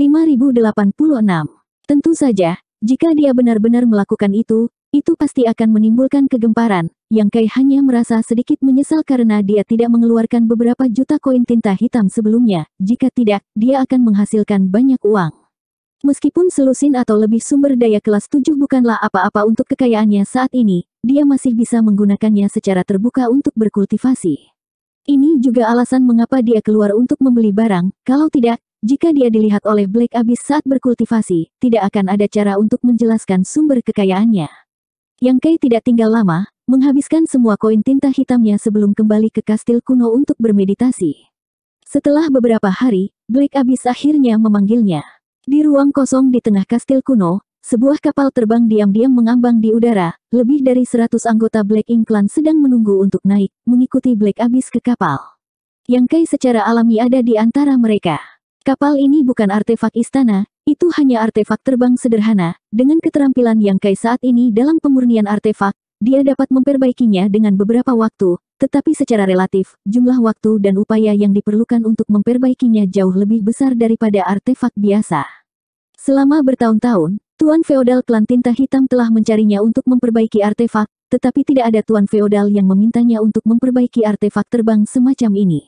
5086. Tentu saja, jika dia benar-benar melakukan itu, itu pasti akan menimbulkan kegemparan, yang Kai hanya merasa sedikit menyesal karena dia tidak mengeluarkan beberapa juta koin tinta hitam sebelumnya, jika tidak, dia akan menghasilkan banyak uang. Meskipun selusin atau lebih sumber daya kelas 7 bukanlah apa-apa untuk kekayaannya saat ini, dia masih bisa menggunakannya secara terbuka untuk berkultivasi. Ini juga alasan mengapa dia keluar untuk membeli barang, kalau tidak, jika dia dilihat oleh Black Abyss saat berkultivasi, tidak akan ada cara untuk menjelaskan sumber kekayaannya. Yang Kai tidak tinggal lama, menghabiskan semua koin tinta hitamnya sebelum kembali ke kastil kuno untuk bermeditasi. Setelah beberapa hari, Black Abyss akhirnya memanggilnya. Di ruang kosong di tengah kastil kuno, sebuah kapal terbang diam-diam mengambang di udara, lebih dari 100 anggota Black Ink Clan sedang menunggu untuk naik, mengikuti Black Abyss ke kapal. Yang Kai secara alami ada di antara mereka. Kapal ini bukan artefak istana, itu hanya artefak terbang sederhana. Dengan keterampilan yang Kai saat ini dalam pemurnian artefak, dia dapat memperbaikinya dengan beberapa waktu, tetapi secara relatif, jumlah waktu dan upaya yang diperlukan untuk memperbaikinya jauh lebih besar daripada artefak biasa. Selama bertahun-tahun, Tuan Feodal Klan Tinta Hitam telah mencarinya untuk memperbaiki artefak, tetapi tidak ada Tuan Feodal yang memintanya untuk memperbaiki artefak terbang semacam ini.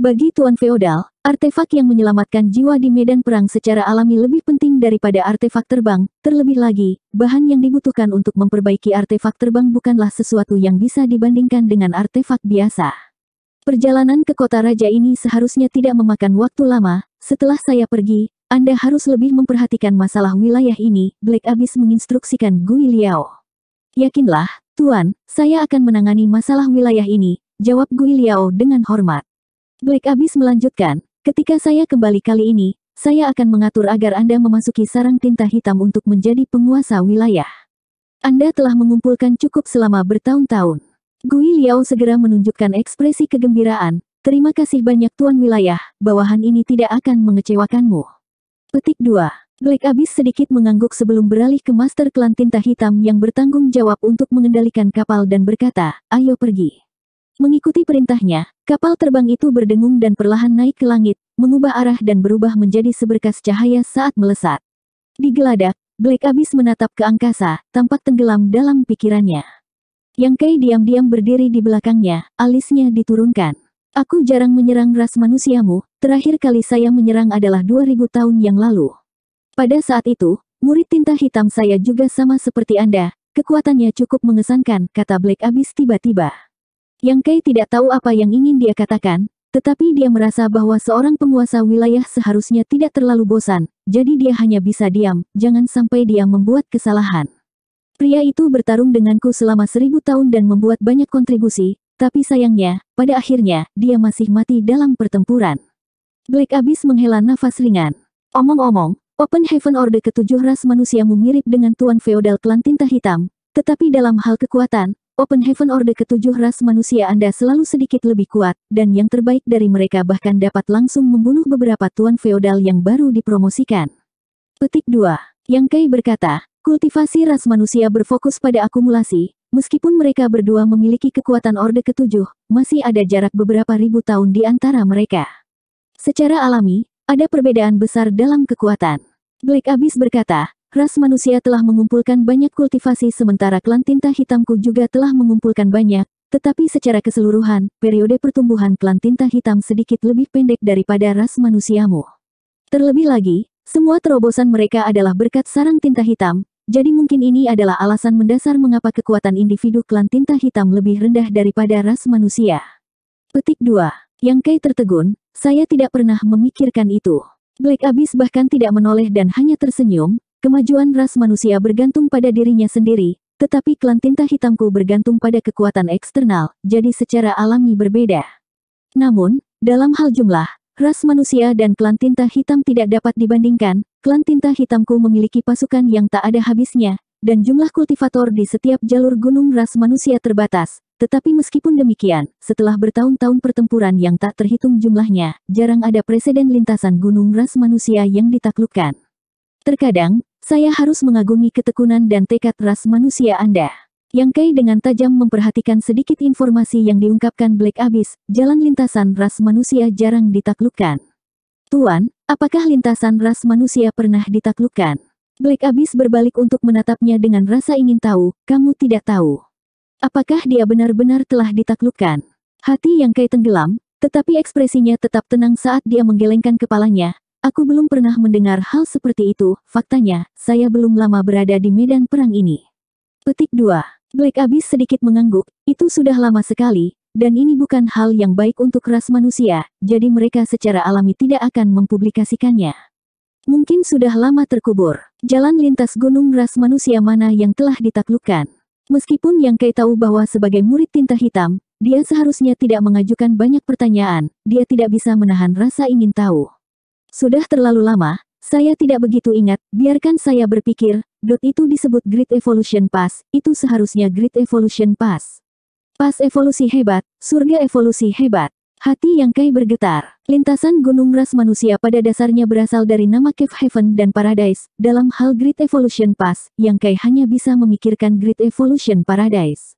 Bagi Tuan Feodal, Artefak yang menyelamatkan jiwa di medan perang secara alami lebih penting daripada artefak terbang, terlebih lagi, bahan yang dibutuhkan untuk memperbaiki artefak terbang bukanlah sesuatu yang bisa dibandingkan dengan artefak biasa. Perjalanan ke kota raja ini seharusnya tidak memakan waktu lama, setelah saya pergi, Anda harus lebih memperhatikan masalah wilayah ini, Black Abyss menginstruksikan Gui Liao. Yakinlah, Tuan, saya akan menangani masalah wilayah ini, jawab Gui Liao dengan hormat. Black Abyss melanjutkan, Ketika saya kembali kali ini, saya akan mengatur agar Anda memasuki sarang tinta hitam untuk menjadi penguasa wilayah. Anda telah mengumpulkan cukup selama bertahun-tahun. Gui Liao segera menunjukkan ekspresi kegembiraan, terima kasih banyak Tuan Wilayah, bawahan ini tidak akan mengecewakanmu. Petik 2. Black Abyss sedikit mengangguk sebelum beralih ke master klan tinta hitam yang bertanggung jawab untuk mengendalikan kapal dan berkata, ayo pergi. Mengikuti perintahnya, kapal terbang itu berdengung dan perlahan naik ke langit, mengubah arah dan berubah menjadi seberkas cahaya saat melesat. Di geladak, Black Abyss menatap ke angkasa, tampak tenggelam dalam pikirannya. Yang Kei diam-diam berdiri di belakangnya, alisnya diturunkan. Aku jarang menyerang ras manusiamu, terakhir kali saya menyerang adalah 2000 tahun yang lalu. Pada saat itu, murid tinta hitam saya juga sama seperti Anda, kekuatannya cukup mengesankan, kata Black Abyss tiba-tiba. Yang Kai tidak tahu apa yang ingin dia katakan, tetapi dia merasa bahwa seorang penguasa wilayah seharusnya tidak terlalu bosan, jadi dia hanya bisa diam, jangan sampai dia membuat kesalahan. Pria itu bertarung denganku selama seribu tahun dan membuat banyak kontribusi, tapi sayangnya, pada akhirnya, dia masih mati dalam pertempuran. Black Abyss menghela nafas ringan. Omong-omong, Open Heaven Order ketujuh ras manusiamu mirip dengan Tuan Feodal Klan Tinta Hitam, tetapi dalam hal kekuatan, Open Heaven Order ketujuh ras manusia Anda selalu sedikit lebih kuat, dan yang terbaik dari mereka bahkan dapat langsung membunuh beberapa tuan feodal yang baru dipromosikan. Petik 2. Yang Kai berkata, kultivasi ras manusia berfokus pada akumulasi, meskipun mereka berdua memiliki kekuatan Orde ketujuh, masih ada jarak beberapa ribu tahun di antara mereka. Secara alami, ada perbedaan besar dalam kekuatan. Black Abyss berkata, ras manusia telah mengumpulkan banyak kultivasi sementara klan tinta hitamku juga telah mengumpulkan banyak, tetapi secara keseluruhan, periode pertumbuhan klan tinta hitam sedikit lebih pendek daripada ras manusiamu. Terlebih lagi, semua terobosan mereka adalah berkat sarang tinta hitam, jadi mungkin ini adalah alasan mendasar mengapa kekuatan individu klan tinta hitam lebih rendah daripada ras manusia. Petik 2. Yang Kai tertegun, saya tidak pernah memikirkan itu. Black Abyss bahkan tidak menoleh dan hanya tersenyum, Kemajuan ras manusia bergantung pada dirinya sendiri, tetapi klan tinta hitamku bergantung pada kekuatan eksternal, jadi secara alami berbeda. Namun, dalam hal jumlah, ras manusia dan klan tinta hitam tidak dapat dibandingkan, klan tinta hitamku memiliki pasukan yang tak ada habisnya, dan jumlah kultivator di setiap jalur gunung ras manusia terbatas, tetapi meskipun demikian, setelah bertahun-tahun pertempuran yang tak terhitung jumlahnya, jarang ada presiden lintasan gunung ras manusia yang ditaklukkan. Terkadang, saya harus mengagumi ketekunan dan tekad ras manusia Anda. Yang Kai dengan tajam memperhatikan sedikit informasi yang diungkapkan Black Abyss, jalan lintasan ras manusia jarang ditaklukkan. Tuan, apakah lintasan ras manusia pernah ditaklukkan? Black Abyss berbalik untuk menatapnya dengan rasa ingin tahu, kamu tidak tahu. Apakah dia benar-benar telah ditaklukkan? Hati yang kai tenggelam, tetapi ekspresinya tetap tenang saat dia menggelengkan kepalanya, Aku belum pernah mendengar hal seperti itu, faktanya, saya belum lama berada di medan perang ini. Petik 2. Black Abyss sedikit mengangguk, itu sudah lama sekali, dan ini bukan hal yang baik untuk ras manusia, jadi mereka secara alami tidak akan mempublikasikannya. Mungkin sudah lama terkubur, jalan lintas gunung ras manusia mana yang telah ditaklukkan. Meskipun yang Kai tahu bahwa sebagai murid tinta hitam, dia seharusnya tidak mengajukan banyak pertanyaan, dia tidak bisa menahan rasa ingin tahu. Sudah terlalu lama, saya tidak begitu ingat, biarkan saya berpikir, dot itu disebut Great Evolution Pass, itu seharusnya Great Evolution Pass. Pas evolusi hebat, surga evolusi hebat. Hati yang kai bergetar. Lintasan gunung ras manusia pada dasarnya berasal dari nama Cave Heaven dan Paradise, dalam hal Great Evolution Pass, yang kai hanya bisa memikirkan Great Evolution Paradise.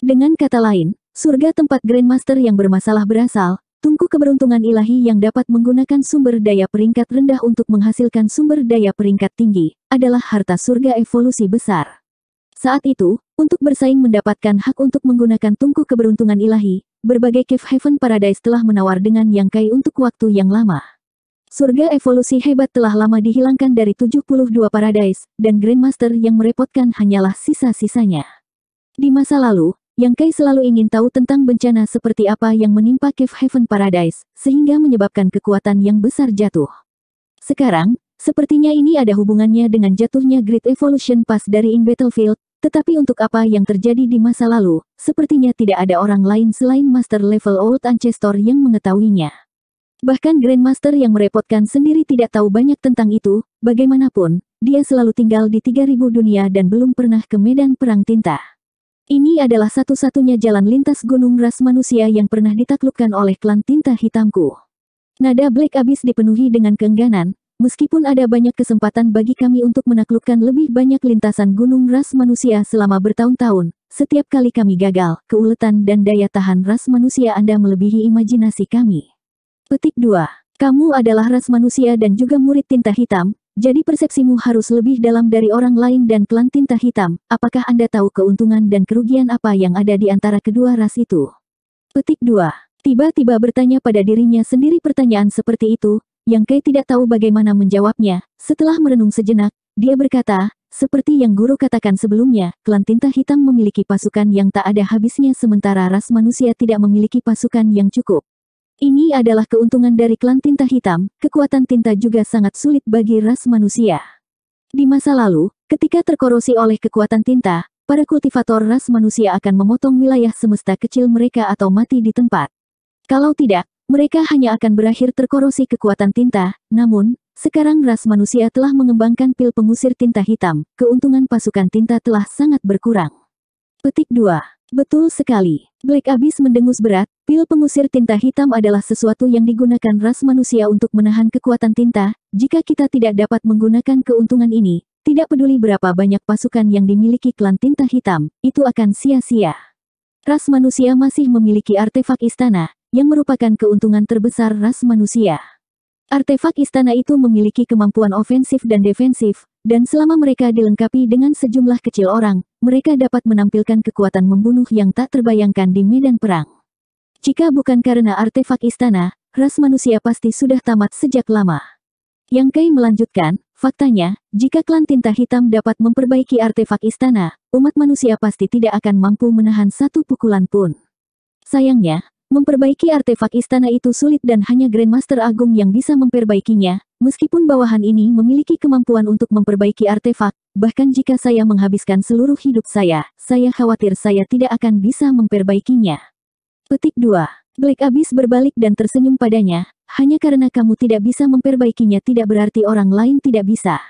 Dengan kata lain, surga tempat Grandmaster yang bermasalah berasal, Tungku keberuntungan ilahi yang dapat menggunakan sumber daya peringkat rendah untuk menghasilkan sumber daya peringkat tinggi adalah harta surga evolusi besar. Saat itu, untuk bersaing mendapatkan hak untuk menggunakan tungku keberuntungan ilahi, berbagai cave heaven paradise telah menawar dengan yang kai untuk waktu yang lama. Surga evolusi hebat telah lama dihilangkan dari 72 paradise, dan Grandmaster yang merepotkan hanyalah sisa-sisanya. Di masa lalu, yang Kai selalu ingin tahu tentang bencana seperti apa yang menimpa Cave Heaven Paradise, sehingga menyebabkan kekuatan yang besar jatuh. Sekarang, sepertinya ini ada hubungannya dengan jatuhnya Great Evolution Pass dari In Battlefield, tetapi untuk apa yang terjadi di masa lalu, sepertinya tidak ada orang lain selain Master Level Old Ancestor yang mengetahuinya. Bahkan Grandmaster yang merepotkan sendiri tidak tahu banyak tentang itu, bagaimanapun, dia selalu tinggal di 3000 dunia dan belum pernah ke medan perang tinta. Ini adalah satu-satunya jalan lintas gunung ras manusia yang pernah ditaklukkan oleh klan tinta hitamku. Nada Black Abyss dipenuhi dengan keengganan, meskipun ada banyak kesempatan bagi kami untuk menaklukkan lebih banyak lintasan gunung ras manusia selama bertahun-tahun, setiap kali kami gagal, keuletan dan daya tahan ras manusia Anda melebihi imajinasi kami. Petik 2. Kamu adalah ras manusia dan juga murid tinta hitam, jadi persepsimu harus lebih dalam dari orang lain dan klan tinta hitam, apakah Anda tahu keuntungan dan kerugian apa yang ada di antara kedua ras itu? Petik 2. Tiba-tiba bertanya pada dirinya sendiri pertanyaan seperti itu, yang Kei tidak tahu bagaimana menjawabnya, setelah merenung sejenak, dia berkata, seperti yang guru katakan sebelumnya, klan tinta hitam memiliki pasukan yang tak ada habisnya sementara ras manusia tidak memiliki pasukan yang cukup. Ini adalah keuntungan dari klan tinta hitam, kekuatan tinta juga sangat sulit bagi ras manusia. Di masa lalu, ketika terkorosi oleh kekuatan tinta, para kultivator ras manusia akan memotong wilayah semesta kecil mereka atau mati di tempat. Kalau tidak, mereka hanya akan berakhir terkorosi kekuatan tinta, namun, sekarang ras manusia telah mengembangkan pil pengusir tinta hitam, keuntungan pasukan tinta telah sangat berkurang. Petik 2. Betul sekali. Black Abyss mendengus berat, Pil pengusir tinta hitam adalah sesuatu yang digunakan ras manusia untuk menahan kekuatan tinta. Jika kita tidak dapat menggunakan keuntungan ini, tidak peduli berapa banyak pasukan yang dimiliki klan tinta hitam, itu akan sia-sia. Ras manusia masih memiliki artefak istana, yang merupakan keuntungan terbesar ras manusia. Artefak istana itu memiliki kemampuan ofensif dan defensif, dan selama mereka dilengkapi dengan sejumlah kecil orang, mereka dapat menampilkan kekuatan membunuh yang tak terbayangkan di medan perang. Jika bukan karena artefak istana, ras manusia pasti sudah tamat sejak lama. Yang Kai melanjutkan, faktanya, jika klan tinta hitam dapat memperbaiki artefak istana, umat manusia pasti tidak akan mampu menahan satu pukulan pun. Sayangnya, memperbaiki artefak istana itu sulit dan hanya Grandmaster Agung yang bisa memperbaikinya, meskipun bawahan ini memiliki kemampuan untuk memperbaiki artefak, bahkan jika saya menghabiskan seluruh hidup saya, saya khawatir saya tidak akan bisa memperbaikinya. Petik 2. Black Abyss berbalik dan tersenyum padanya, hanya karena kamu tidak bisa memperbaikinya tidak berarti orang lain tidak bisa.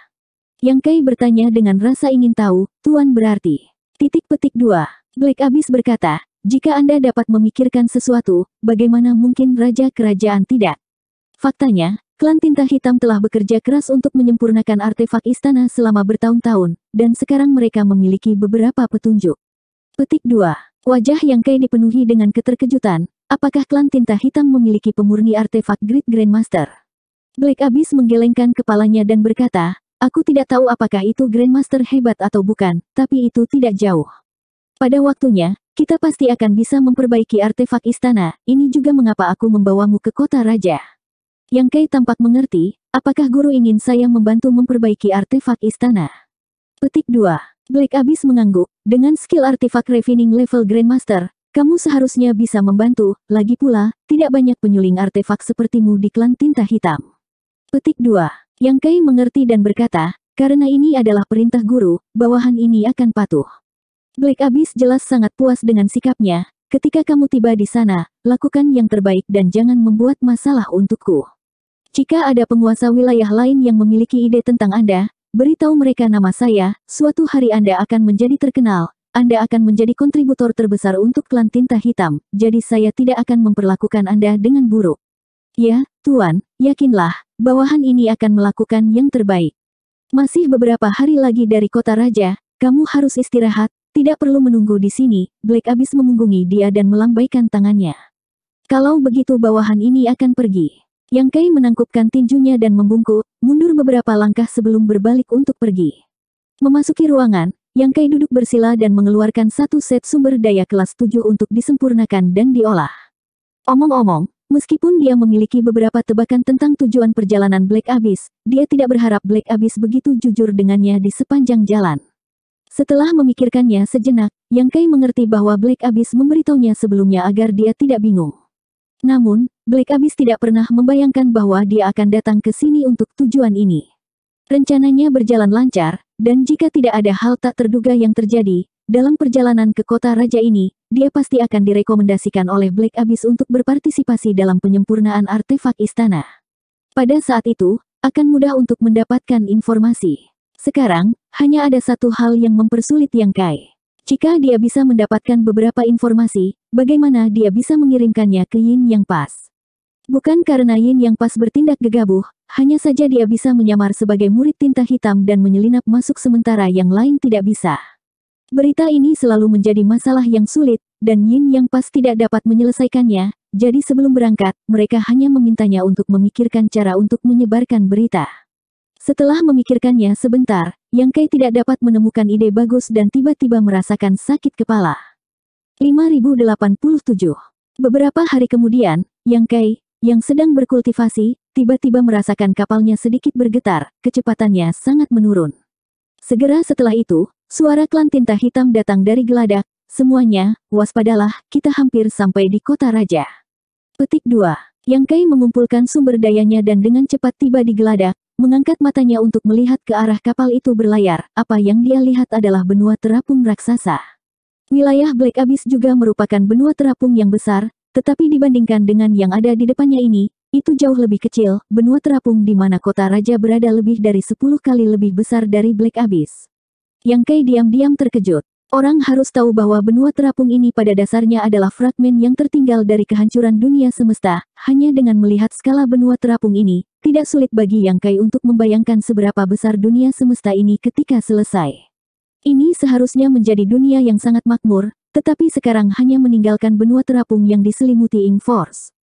Yang Kai bertanya dengan rasa ingin tahu, Tuan berarti. Titik petik 2. Black Abyss berkata, jika Anda dapat memikirkan sesuatu, bagaimana mungkin Raja Kerajaan tidak? Faktanya, Klan Tinta Hitam telah bekerja keras untuk menyempurnakan artefak istana selama bertahun-tahun, dan sekarang mereka memiliki beberapa petunjuk. Petik 2. Wajah yang Kei dipenuhi dengan keterkejutan, apakah klan tinta hitam memiliki pemurni artefak Great Grandmaster? Black Abyss menggelengkan kepalanya dan berkata, aku tidak tahu apakah itu Grandmaster hebat atau bukan, tapi itu tidak jauh. Pada waktunya, kita pasti akan bisa memperbaiki artefak istana, ini juga mengapa aku membawamu ke kota raja. Yang Kei tampak mengerti, apakah guru ingin saya membantu memperbaiki artefak istana? Petik 2. Black Abyss mengangguk, dengan skill artifak refining level Grandmaster, kamu seharusnya bisa membantu, lagi pula, tidak banyak penyuling artefak sepertimu di klan tinta hitam. Petik 2. Yang Kai mengerti dan berkata, karena ini adalah perintah guru, bawahan ini akan patuh. Black Abyss jelas sangat puas dengan sikapnya, ketika kamu tiba di sana, lakukan yang terbaik dan jangan membuat masalah untukku. Jika ada penguasa wilayah lain yang memiliki ide tentang Anda, Beritahu mereka nama saya, suatu hari Anda akan menjadi terkenal, Anda akan menjadi kontributor terbesar untuk klan tinta hitam, jadi saya tidak akan memperlakukan Anda dengan buruk. Ya, Tuan, yakinlah, bawahan ini akan melakukan yang terbaik. Masih beberapa hari lagi dari kota raja, kamu harus istirahat, tidak perlu menunggu di sini, Black abis memunggungi dia dan melambaikan tangannya. Kalau begitu bawahan ini akan pergi. Yang Kai menangkupkan tinjunya dan membungkuk, mundur beberapa langkah sebelum berbalik untuk pergi. Memasuki ruangan, Yang Kai duduk bersila dan mengeluarkan satu set sumber daya kelas 7 untuk disempurnakan dan diolah. Omong-omong, meskipun dia memiliki beberapa tebakan tentang tujuan perjalanan Black Abyss, dia tidak berharap Black Abyss begitu jujur dengannya di sepanjang jalan. Setelah memikirkannya sejenak, Yang Kai mengerti bahwa Black Abyss memberitahunya sebelumnya agar dia tidak bingung. Namun, Blake Abyss tidak pernah membayangkan bahwa dia akan datang ke sini untuk tujuan ini. Rencananya berjalan lancar, dan jika tidak ada hal tak terduga yang terjadi, dalam perjalanan ke kota raja ini, dia pasti akan direkomendasikan oleh Blake Abyss untuk berpartisipasi dalam penyempurnaan artefak istana. Pada saat itu, akan mudah untuk mendapatkan informasi. Sekarang, hanya ada satu hal yang mempersulit Yang Kai. Jika dia bisa mendapatkan beberapa informasi, bagaimana dia bisa mengirimkannya ke Yin yang pas? Bukan karena Yin yang pas bertindak gegabah, hanya saja dia bisa menyamar sebagai murid tinta hitam dan menyelinap masuk sementara yang lain tidak bisa. Berita ini selalu menjadi masalah yang sulit, dan Yin yang pas tidak dapat menyelesaikannya, jadi sebelum berangkat, mereka hanya memintanya untuk memikirkan cara untuk menyebarkan berita. Setelah memikirkannya sebentar, yang Kai tidak dapat menemukan ide bagus dan tiba-tiba merasakan sakit kepala. 5087 Beberapa hari kemudian, Yang Kai yang sedang berkultivasi, tiba-tiba merasakan kapalnya sedikit bergetar, kecepatannya sangat menurun. Segera setelah itu, suara klan tinta hitam datang dari geladak, semuanya, waspadalah, kita hampir sampai di kota raja. Petik 2. Yang Kai mengumpulkan sumber dayanya dan dengan cepat tiba di geladak, mengangkat matanya untuk melihat ke arah kapal itu berlayar, apa yang dia lihat adalah benua terapung raksasa. Wilayah Black Abyss juga merupakan benua terapung yang besar, tetapi dibandingkan dengan yang ada di depannya ini, itu jauh lebih kecil, benua terapung di mana kota raja berada lebih dari 10 kali lebih besar dari Black Abyss. Yang Kai diam-diam terkejut. Orang harus tahu bahwa benua terapung ini pada dasarnya adalah fragmen yang tertinggal dari kehancuran dunia semesta. Hanya dengan melihat skala benua terapung ini, tidak sulit bagi yang kai untuk membayangkan seberapa besar dunia semesta ini ketika selesai. Ini seharusnya menjadi dunia yang sangat makmur, tetapi sekarang hanya meninggalkan benua terapung yang diselimuti Ing Force.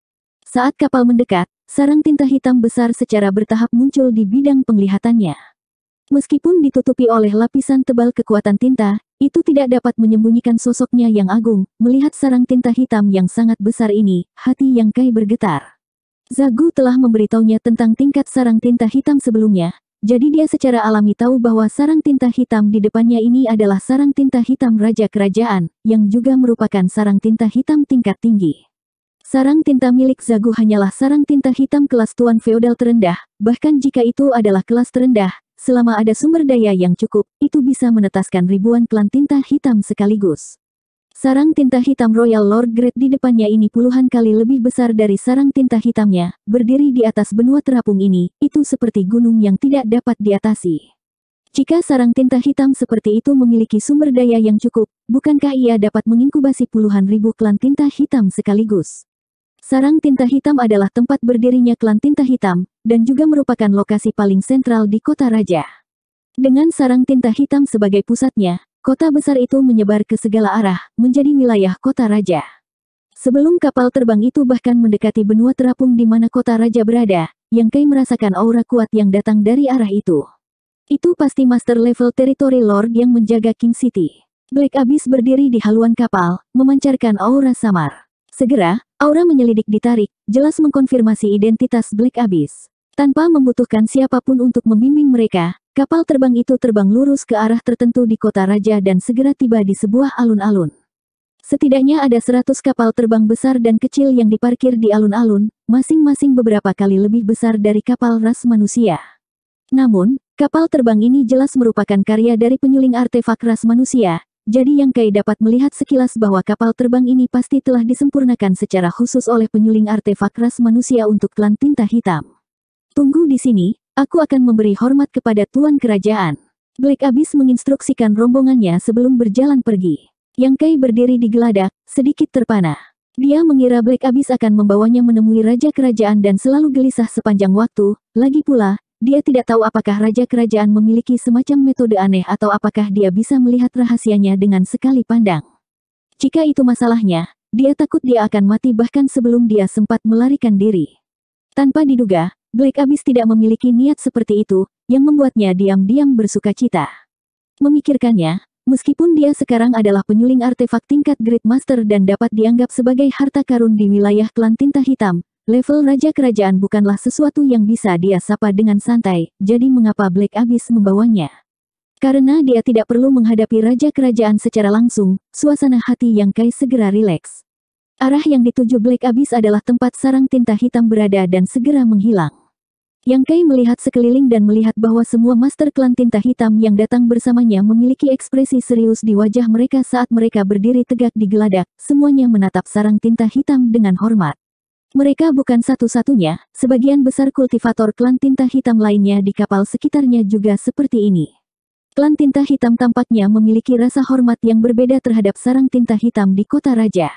Saat kapal mendekat, sarang tinta hitam besar secara bertahap muncul di bidang penglihatannya. Meskipun ditutupi oleh lapisan tebal kekuatan tinta, itu tidak dapat menyembunyikan sosoknya yang agung, melihat sarang tinta hitam yang sangat besar ini, hati yang Kai bergetar. Zagu telah memberitahunya tentang tingkat sarang tinta hitam sebelumnya, jadi dia secara alami tahu bahwa sarang tinta hitam di depannya ini adalah sarang tinta hitam Raja Kerajaan, yang juga merupakan sarang tinta hitam tingkat tinggi. Sarang tinta milik Zagu hanyalah sarang tinta hitam kelas tuan feodal terendah, bahkan jika itu adalah kelas terendah, Selama ada sumber daya yang cukup, itu bisa menetaskan ribuan klan tinta hitam sekaligus. Sarang tinta hitam Royal Lord Great di depannya ini puluhan kali lebih besar dari sarang tinta hitamnya, berdiri di atas benua terapung ini, itu seperti gunung yang tidak dapat diatasi. Jika sarang tinta hitam seperti itu memiliki sumber daya yang cukup, bukankah ia dapat menginkubasi puluhan ribu klan tinta hitam sekaligus? Sarang Tinta Hitam adalah tempat berdirinya klan Tinta Hitam, dan juga merupakan lokasi paling sentral di kota raja. Dengan sarang tinta hitam sebagai pusatnya, kota besar itu menyebar ke segala arah, menjadi wilayah kota raja. Sebelum kapal terbang itu bahkan mendekati benua terapung di mana kota raja berada, Yang Kai merasakan aura kuat yang datang dari arah itu. Itu pasti master level teritori lord yang menjaga King City. Black Abyss berdiri di haluan kapal, memancarkan aura samar. Segera, Aura menyelidik ditarik, jelas mengkonfirmasi identitas Black Abyss. Tanpa membutuhkan siapapun untuk membimbing mereka, kapal terbang itu terbang lurus ke arah tertentu di kota raja dan segera tiba di sebuah alun-alun. Setidaknya ada 100 kapal terbang besar dan kecil yang diparkir di alun-alun, masing-masing beberapa kali lebih besar dari kapal ras manusia. Namun, kapal terbang ini jelas merupakan karya dari penyuling artefak ras manusia, jadi Yang Kai dapat melihat sekilas bahwa kapal terbang ini pasti telah disempurnakan secara khusus oleh penyuling artefak ras manusia untuk klan tinta hitam. Tunggu di sini, aku akan memberi hormat kepada tuan kerajaan. Black Abyss menginstruksikan rombongannya sebelum berjalan pergi. Yang Kai berdiri di geladak, sedikit terpana. Dia mengira Black Abyss akan membawanya menemui raja kerajaan dan selalu gelisah sepanjang waktu, lagi pula, dia tidak tahu apakah Raja Kerajaan memiliki semacam metode aneh atau apakah dia bisa melihat rahasianya dengan sekali pandang. Jika itu masalahnya, dia takut dia akan mati bahkan sebelum dia sempat melarikan diri. Tanpa diduga, Black Abyss tidak memiliki niat seperti itu, yang membuatnya diam-diam bersuka cita. Memikirkannya, Meskipun dia sekarang adalah penyuling artefak tingkat Great Master dan dapat dianggap sebagai harta karun di wilayah klan tinta hitam, Level Raja Kerajaan bukanlah sesuatu yang bisa dia sapa dengan santai, jadi mengapa Black Abyss membawanya? Karena dia tidak perlu menghadapi Raja Kerajaan secara langsung, suasana hati yang Kai segera rileks. Arah yang dituju Black Abyss adalah tempat sarang tinta hitam berada dan segera menghilang. Yang Kai melihat sekeliling dan melihat bahwa semua master klan tinta hitam yang datang bersamanya memiliki ekspresi serius di wajah mereka saat mereka berdiri tegak di geladak, semuanya menatap sarang tinta hitam dengan hormat. Mereka bukan satu-satunya, sebagian besar kultivator klan tinta hitam lainnya di kapal sekitarnya juga seperti ini. Klan tinta hitam tampaknya memiliki rasa hormat yang berbeda terhadap sarang tinta hitam di kota raja.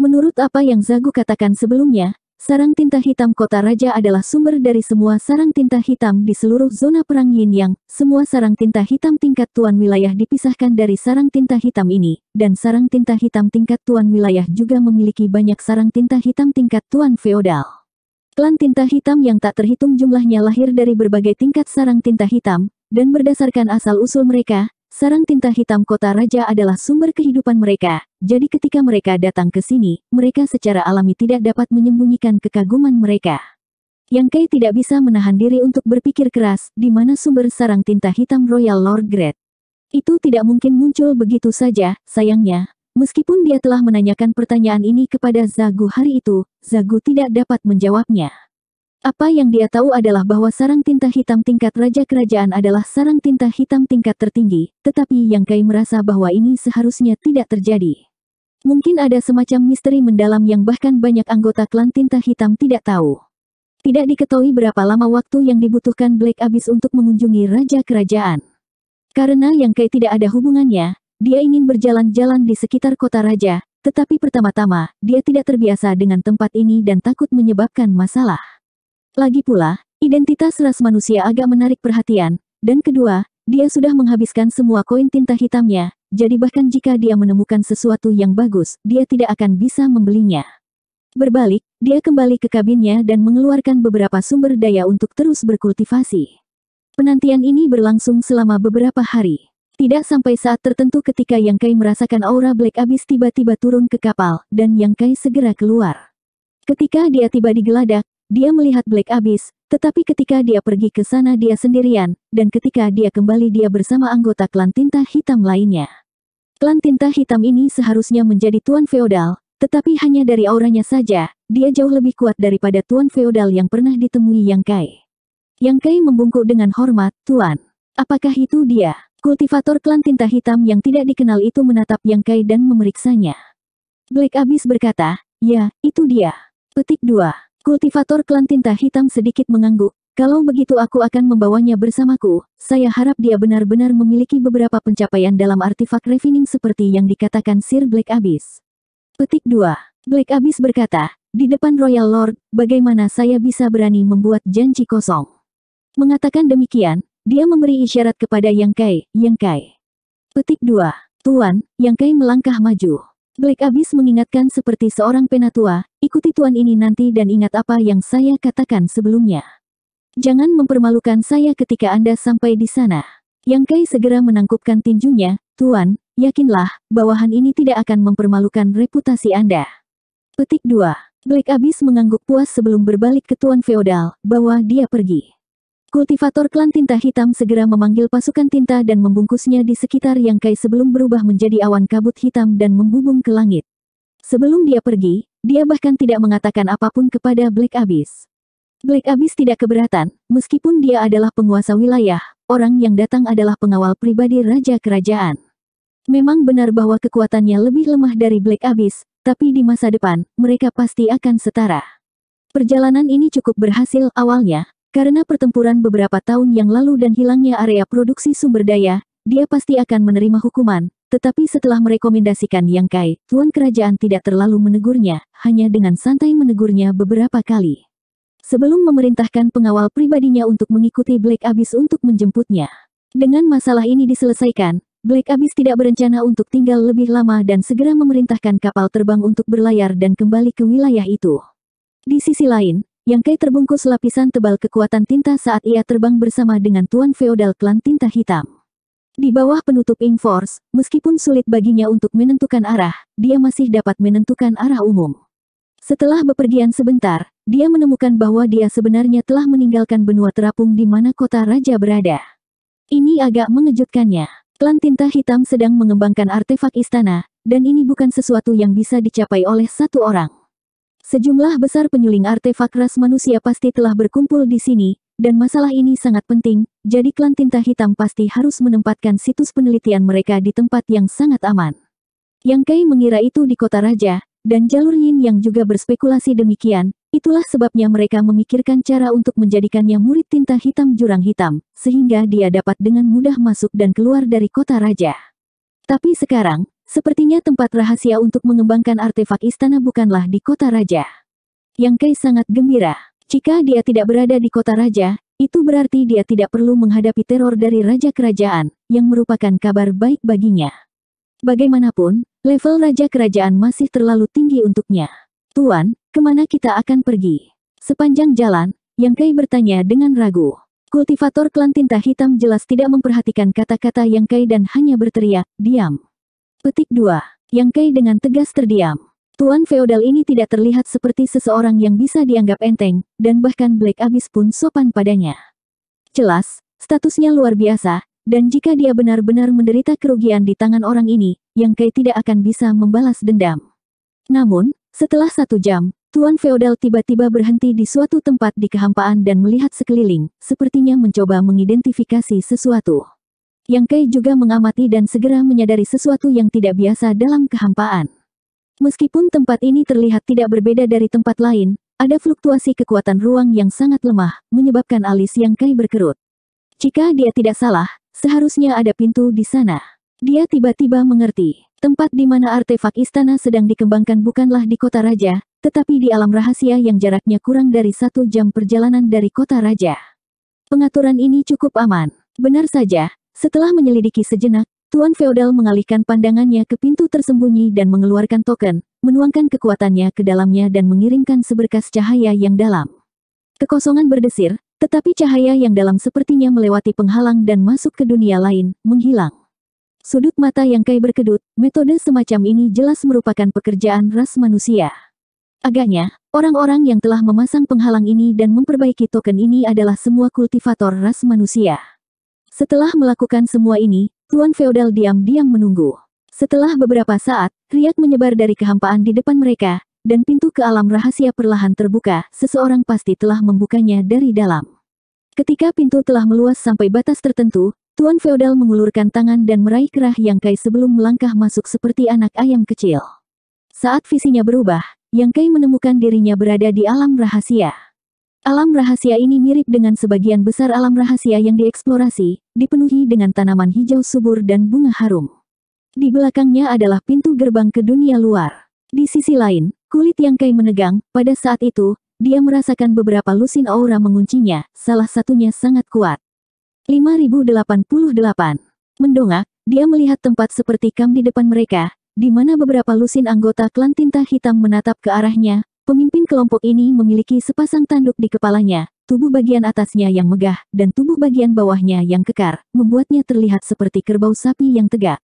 Menurut apa yang Zagu katakan sebelumnya, Sarang tinta hitam kota raja adalah sumber dari semua sarang tinta hitam di seluruh zona perang Yin Yang. Semua sarang tinta hitam tingkat tuan wilayah dipisahkan dari sarang tinta hitam ini, dan sarang tinta hitam tingkat tuan wilayah juga memiliki banyak sarang tinta hitam tingkat tuan feodal. Klan tinta hitam yang tak terhitung jumlahnya lahir dari berbagai tingkat sarang tinta hitam, dan berdasarkan asal-usul mereka, Sarang tinta hitam kota raja adalah sumber kehidupan mereka, jadi ketika mereka datang ke sini, mereka secara alami tidak dapat menyembunyikan kekaguman mereka. Yang kai tidak bisa menahan diri untuk berpikir keras di mana sumber sarang tinta hitam Royal Lord Great. Itu tidak mungkin muncul begitu saja, sayangnya. Meskipun dia telah menanyakan pertanyaan ini kepada Zagu hari itu, Zagu tidak dapat menjawabnya. Apa yang dia tahu adalah bahwa sarang tinta hitam tingkat Raja Kerajaan adalah sarang tinta hitam tingkat tertinggi, tetapi Yang Kai merasa bahwa ini seharusnya tidak terjadi. Mungkin ada semacam misteri mendalam yang bahkan banyak anggota klan tinta hitam tidak tahu. Tidak diketahui berapa lama waktu yang dibutuhkan Black Abyss untuk mengunjungi Raja Kerajaan. Karena Yang Kai tidak ada hubungannya, dia ingin berjalan-jalan di sekitar kota Raja, tetapi pertama-tama, dia tidak terbiasa dengan tempat ini dan takut menyebabkan masalah. Lagi pula, identitas ras manusia agak menarik perhatian, dan kedua, dia sudah menghabiskan semua koin tinta hitamnya, jadi bahkan jika dia menemukan sesuatu yang bagus, dia tidak akan bisa membelinya. Berbalik, dia kembali ke kabinnya dan mengeluarkan beberapa sumber daya untuk terus berkultivasi. Penantian ini berlangsung selama beberapa hari. Tidak sampai saat tertentu ketika Yang Kai merasakan aura Black Abyss tiba-tiba turun ke kapal, dan Yang Kai segera keluar. Ketika dia tiba di geladak, dia melihat Black Abyss, tetapi ketika dia pergi ke sana dia sendirian, dan ketika dia kembali dia bersama anggota klan tinta hitam lainnya. Klan tinta hitam ini seharusnya menjadi tuan feodal, tetapi hanya dari auranya saja, dia jauh lebih kuat daripada tuan feodal yang pernah ditemui Yang Kai. Yang Kai membungkuk dengan hormat, Tuan. Apakah itu dia? Kultivator klan tinta hitam yang tidak dikenal itu menatap Yang Kai dan memeriksanya. Black Abyss berkata, ya, itu dia. Petik 2. Kultivator klan tinta hitam sedikit mengangguk. Kalau begitu aku akan membawanya bersamaku. Saya harap dia benar-benar memiliki beberapa pencapaian dalam artifak refining seperti yang dikatakan Sir Black Abyss. Petik 2. Black Abyss berkata, di depan Royal Lord, bagaimana saya bisa berani membuat janji kosong? Mengatakan demikian, dia memberi isyarat kepada Yang Kai, Yang Kai. Petik 2. Tuan, Yang Kai melangkah maju. Black Abyss mengingatkan seperti seorang penatua, ikuti tuan ini nanti dan ingat apa yang saya katakan sebelumnya. Jangan mempermalukan saya ketika Anda sampai di sana. Yang Kai segera menangkupkan tinjunya, Tuan, yakinlah, bawahan ini tidak akan mempermalukan reputasi Anda. Petik 2. Black Abyss mengangguk puas sebelum berbalik ke Tuan Feodal, bahwa dia pergi. Kultivator klan tinta hitam segera memanggil pasukan tinta dan membungkusnya di sekitar yang kai sebelum berubah menjadi awan kabut hitam dan membumbung ke langit. Sebelum dia pergi, dia bahkan tidak mengatakan apapun kepada Black Abyss. Black Abyss tidak keberatan, meskipun dia adalah penguasa wilayah, orang yang datang adalah pengawal pribadi Raja Kerajaan. Memang benar bahwa kekuatannya lebih lemah dari Black Abyss, tapi di masa depan, mereka pasti akan setara. Perjalanan ini cukup berhasil awalnya, karena pertempuran beberapa tahun yang lalu dan hilangnya area produksi sumber daya, dia pasti akan menerima hukuman. Tetapi setelah merekomendasikan Yang Kai, Tuan Kerajaan tidak terlalu menegurnya, hanya dengan santai menegurnya beberapa kali. Sebelum memerintahkan pengawal pribadinya untuk mengikuti Black Abyss untuk menjemputnya. Dengan masalah ini diselesaikan, Black Abyss tidak berencana untuk tinggal lebih lama dan segera memerintahkan kapal terbang untuk berlayar dan kembali ke wilayah itu. Di sisi lain, yang kai terbungkus lapisan tebal kekuatan tinta saat ia terbang bersama dengan Tuan Feodal Klan Tinta Hitam. Di bawah penutup Ink Force, meskipun sulit baginya untuk menentukan arah, dia masih dapat menentukan arah umum. Setelah bepergian sebentar, dia menemukan bahwa dia sebenarnya telah meninggalkan benua terapung di mana kota raja berada. Ini agak mengejutkannya. Klan Tinta Hitam sedang mengembangkan artefak istana, dan ini bukan sesuatu yang bisa dicapai oleh satu orang. Sejumlah besar penyuling artefak ras manusia pasti telah berkumpul di sini, dan masalah ini sangat penting, jadi klan tinta hitam pasti harus menempatkan situs penelitian mereka di tempat yang sangat aman. Yang Kai mengira itu di kota raja, dan jalur Yin yang juga berspekulasi demikian, itulah sebabnya mereka memikirkan cara untuk menjadikannya murid tinta hitam jurang hitam, sehingga dia dapat dengan mudah masuk dan keluar dari kota raja. Tapi sekarang, Sepertinya tempat rahasia untuk mengembangkan artefak istana bukanlah di kota raja. Yang Kai sangat gembira. Jika dia tidak berada di kota raja, itu berarti dia tidak perlu menghadapi teror dari raja kerajaan, yang merupakan kabar baik baginya. Bagaimanapun, level raja kerajaan masih terlalu tinggi untuknya. Tuan, kemana kita akan pergi? Sepanjang jalan, Yang Kai bertanya dengan ragu. Kultivator klan tinta hitam jelas tidak memperhatikan kata-kata Yang Kai dan hanya berteriak, diam. Petik 2. Yang Kei dengan tegas terdiam. Tuan feodal ini tidak terlihat seperti seseorang yang bisa dianggap enteng, dan bahkan Black Abyss pun sopan padanya. Jelas, statusnya luar biasa, dan jika dia benar-benar menderita kerugian di tangan orang ini, Yang Kei tidak akan bisa membalas dendam. Namun, setelah satu jam, Tuan feodal tiba-tiba berhenti di suatu tempat di kehampaan dan melihat sekeliling, sepertinya mencoba mengidentifikasi sesuatu. Yang Kei juga mengamati dan segera menyadari sesuatu yang tidak biasa dalam kehampaan. Meskipun tempat ini terlihat tidak berbeda dari tempat lain, ada fluktuasi kekuatan ruang yang sangat lemah, menyebabkan alis Yang Kei berkerut. Jika dia tidak salah, seharusnya ada pintu di sana. Dia tiba-tiba mengerti, tempat di mana artefak istana sedang dikembangkan bukanlah di kota raja, tetapi di alam rahasia yang jaraknya kurang dari satu jam perjalanan dari kota raja. Pengaturan ini cukup aman. Benar saja, setelah menyelidiki sejenak, Tuan Feodal mengalihkan pandangannya ke pintu tersembunyi dan mengeluarkan token, menuangkan kekuatannya ke dalamnya dan mengirimkan seberkas cahaya yang dalam. Kekosongan berdesir, tetapi cahaya yang dalam sepertinya melewati penghalang dan masuk ke dunia lain, menghilang. Sudut mata yang kai berkedut, metode semacam ini jelas merupakan pekerjaan ras manusia. Agaknya, orang-orang yang telah memasang penghalang ini dan memperbaiki token ini adalah semua kultivator ras manusia. Setelah melakukan semua ini, Tuan Feodal diam-diam menunggu. Setelah beberapa saat, riak menyebar dari kehampaan di depan mereka, dan pintu ke alam rahasia perlahan terbuka, seseorang pasti telah membukanya dari dalam. Ketika pintu telah meluas sampai batas tertentu, Tuan Feodal mengulurkan tangan dan meraih kerah yang kai sebelum melangkah masuk seperti anak ayam kecil. Saat visinya berubah, yang kai menemukan dirinya berada di alam rahasia. Alam rahasia ini mirip dengan sebagian besar alam rahasia yang dieksplorasi, dipenuhi dengan tanaman hijau subur dan bunga harum. Di belakangnya adalah pintu gerbang ke dunia luar. Di sisi lain, kulit yang Kai menegang, pada saat itu, dia merasakan beberapa lusin aura menguncinya, salah satunya sangat kuat. 5088 Mendongak, dia melihat tempat seperti kam di depan mereka, di mana beberapa lusin anggota klan tinta hitam menatap ke arahnya, Pemimpin kelompok ini memiliki sepasang tanduk di kepalanya, tubuh bagian atasnya yang megah, dan tubuh bagian bawahnya yang kekar, membuatnya terlihat seperti kerbau sapi yang tegak.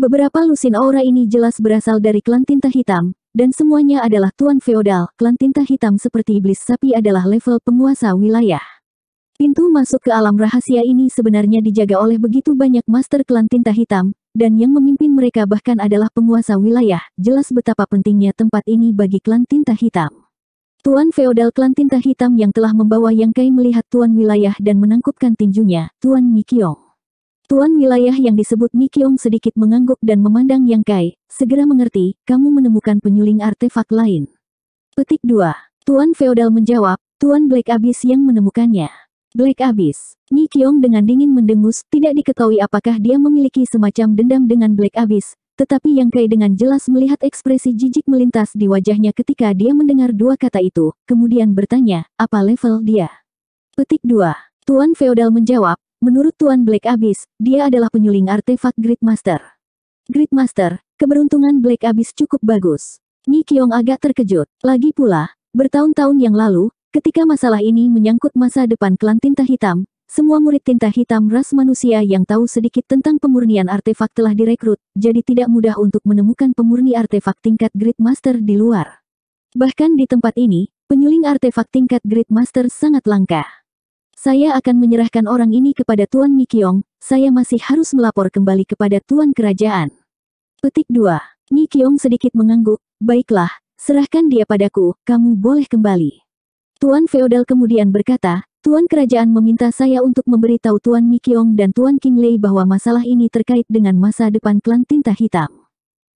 Beberapa lusin aura ini jelas berasal dari klan tinta hitam, dan semuanya adalah tuan feodal, klan tinta hitam seperti iblis sapi adalah level penguasa wilayah. Pintu masuk ke alam rahasia ini sebenarnya dijaga oleh begitu banyak master klan tinta hitam, dan yang memimpin mereka bahkan adalah penguasa wilayah, jelas betapa pentingnya tempat ini bagi klan tinta hitam. Tuan feodal klan tinta hitam yang telah membawa Yang Kai melihat tuan wilayah dan menangkupkan tinjunya, Tuan Mikyong. Tuan wilayah yang disebut Mikyong sedikit mengangguk dan memandang Yang Kai, segera mengerti, kamu menemukan penyuling artefak lain. Petik 2. Tuan feodal menjawab, Tuan Black Abyss yang menemukannya. Black Abyss. Nyi Kyong dengan dingin mendengus, tidak diketahui apakah dia memiliki semacam dendam dengan Black Abyss, tetapi Yang Kai dengan jelas melihat ekspresi jijik melintas di wajahnya ketika dia mendengar dua kata itu, kemudian bertanya, apa level dia? Petik 2. Tuan Feodal menjawab, menurut Tuan Black Abyss, dia adalah penyuling artefak Great Master. Great Master, keberuntungan Black Abyss cukup bagus. Nyi Kyong agak terkejut. Lagi pula, bertahun-tahun yang lalu, Ketika masalah ini menyangkut masa depan klan tinta hitam, semua murid tinta hitam ras manusia yang tahu sedikit tentang pemurnian artefak telah direkrut, jadi tidak mudah untuk menemukan pemurni artefak tingkat Great Master di luar. Bahkan di tempat ini, penyuling artefak tingkat Great Master sangat langka. Saya akan menyerahkan orang ini kepada Tuan Mikyong, saya masih harus melapor kembali kepada Tuan Kerajaan. Petik 2. Mikyong sedikit mengangguk, baiklah, serahkan dia padaku, kamu boleh kembali. Tuan Feodal kemudian berkata, Tuan Kerajaan meminta saya untuk memberitahu Tuan Mikyong dan Tuan King Lei bahwa masalah ini terkait dengan masa depan klan tinta hitam.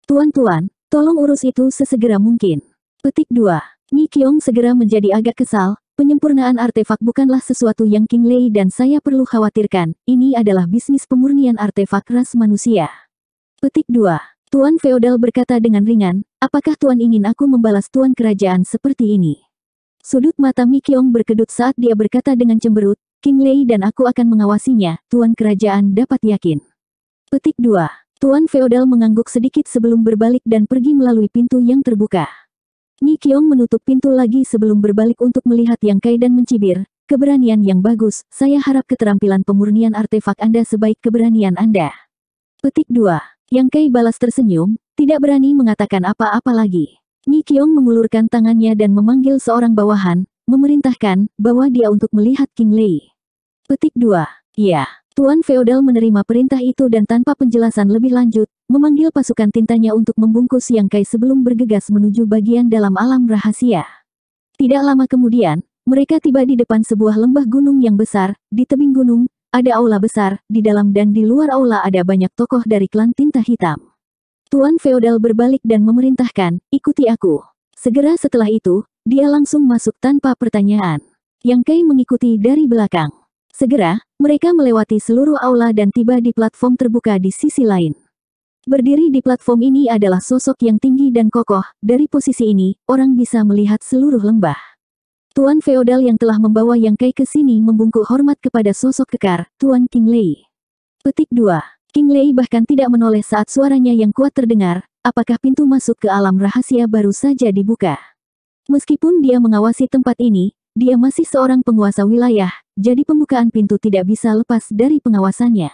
Tuan-tuan, tolong urus itu sesegera mungkin. Petik 2. Mikyong segera menjadi agak kesal, penyempurnaan artefak bukanlah sesuatu yang King Lei dan saya perlu khawatirkan, ini adalah bisnis pemurnian artefak ras manusia. Petik 2. Tuan Feodal berkata dengan ringan, apakah Tuan ingin aku membalas Tuan Kerajaan seperti ini? Sudut mata Mi Kyong berkedut saat dia berkata dengan cemberut, King Lei dan aku akan mengawasinya, Tuan Kerajaan dapat yakin. Petik 2. Tuan Feodal mengangguk sedikit sebelum berbalik dan pergi melalui pintu yang terbuka. Mi Kyong menutup pintu lagi sebelum berbalik untuk melihat Yang Kai dan mencibir, keberanian yang bagus, saya harap keterampilan pemurnian artefak Anda sebaik keberanian Anda. Petik 2. Yang Kai balas tersenyum, tidak berani mengatakan apa-apa lagi. Kiong mengulurkan tangannya dan memanggil seorang bawahan, memerintahkan bahwa dia untuk melihat King Lei. Petik 2. Ya, Tuan Feodal menerima perintah itu dan tanpa penjelasan lebih lanjut, memanggil pasukan tintanya untuk membungkus Yang Kai sebelum bergegas menuju bagian dalam alam rahasia. Tidak lama kemudian, mereka tiba di depan sebuah lembah gunung yang besar, di tebing gunung, ada aula besar, di dalam dan di luar aula ada banyak tokoh dari klan tinta hitam. Tuan feodal berbalik dan memerintahkan, ikuti aku. Segera setelah itu, dia langsung masuk tanpa pertanyaan. Yang Kai mengikuti dari belakang. Segera, mereka melewati seluruh aula dan tiba di platform terbuka di sisi lain. Berdiri di platform ini adalah sosok yang tinggi dan kokoh, dari posisi ini, orang bisa melihat seluruh lembah. Tuan feodal yang telah membawa Yang Kai ke sini membungkuk hormat kepada sosok kekar, Tuan King Lei. Petik 2. King Lei bahkan tidak menoleh saat suaranya yang kuat terdengar, apakah pintu masuk ke alam rahasia baru saja dibuka. Meskipun dia mengawasi tempat ini, dia masih seorang penguasa wilayah, jadi pembukaan pintu tidak bisa lepas dari pengawasannya.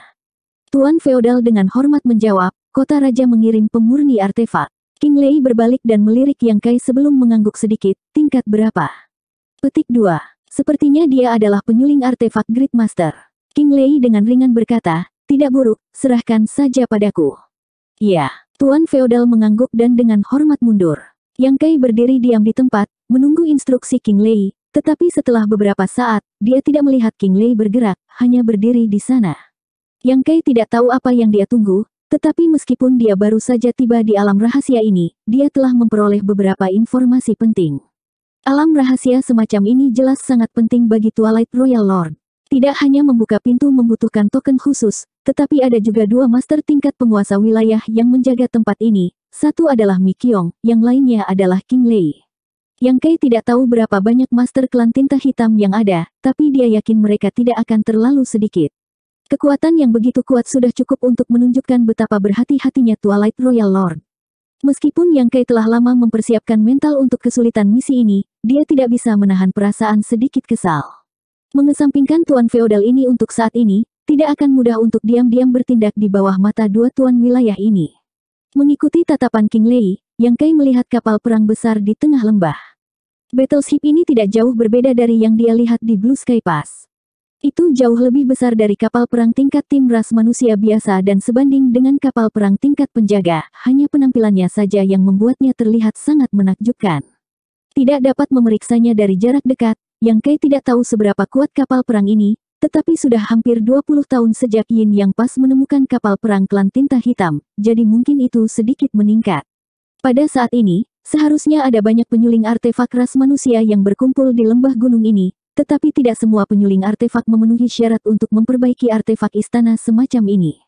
Tuan Feodal dengan hormat menjawab, kota raja mengirim pemurni artefak. King Lei berbalik dan melirik Yang Kai sebelum mengangguk sedikit, tingkat berapa? Petik 2. Sepertinya dia adalah penyuling artefak Great Master. King Lei dengan ringan berkata, tidak buruk, serahkan saja padaku. Ya, Tuan Feodal mengangguk dan dengan hormat mundur. Yang Kai berdiri diam di tempat, menunggu instruksi King Lei, tetapi setelah beberapa saat, dia tidak melihat King Lei bergerak, hanya berdiri di sana. Yang Kai tidak tahu apa yang dia tunggu, tetapi meskipun dia baru saja tiba di alam rahasia ini, dia telah memperoleh beberapa informasi penting. Alam rahasia semacam ini jelas sangat penting bagi Twilight Royal Lord. Tidak hanya membuka pintu membutuhkan token khusus, tetapi ada juga dua master tingkat penguasa wilayah yang menjaga tempat ini. Satu adalah Mikyong, yang lainnya adalah King Lei. Yang Kai tidak tahu berapa banyak master klan tinta hitam yang ada, tapi dia yakin mereka tidak akan terlalu sedikit. Kekuatan yang begitu kuat sudah cukup untuk menunjukkan betapa berhati-hatinya Twilight Royal Lord. Meskipun Yang Kai telah lama mempersiapkan mental untuk kesulitan misi ini, dia tidak bisa menahan perasaan sedikit kesal. Mengesampingkan tuan feodal ini untuk saat ini, tidak akan mudah untuk diam-diam bertindak di bawah mata dua tuan wilayah ini. Mengikuti tatapan King Lei, Yang Kai melihat kapal perang besar di tengah lembah. Battleship ini tidak jauh berbeda dari yang dia lihat di Blue Sky Pass. Itu jauh lebih besar dari kapal perang tingkat tim ras manusia biasa dan sebanding dengan kapal perang tingkat penjaga, hanya penampilannya saja yang membuatnya terlihat sangat menakjubkan. Tidak dapat memeriksanya dari jarak dekat, yang Kai tidak tahu seberapa kuat kapal perang ini, tetapi sudah hampir 20 tahun sejak Yin Yang Pas menemukan kapal perang klan tinta hitam, jadi mungkin itu sedikit meningkat. Pada saat ini, seharusnya ada banyak penyuling artefak ras manusia yang berkumpul di lembah gunung ini, tetapi tidak semua penyuling artefak memenuhi syarat untuk memperbaiki artefak istana semacam ini.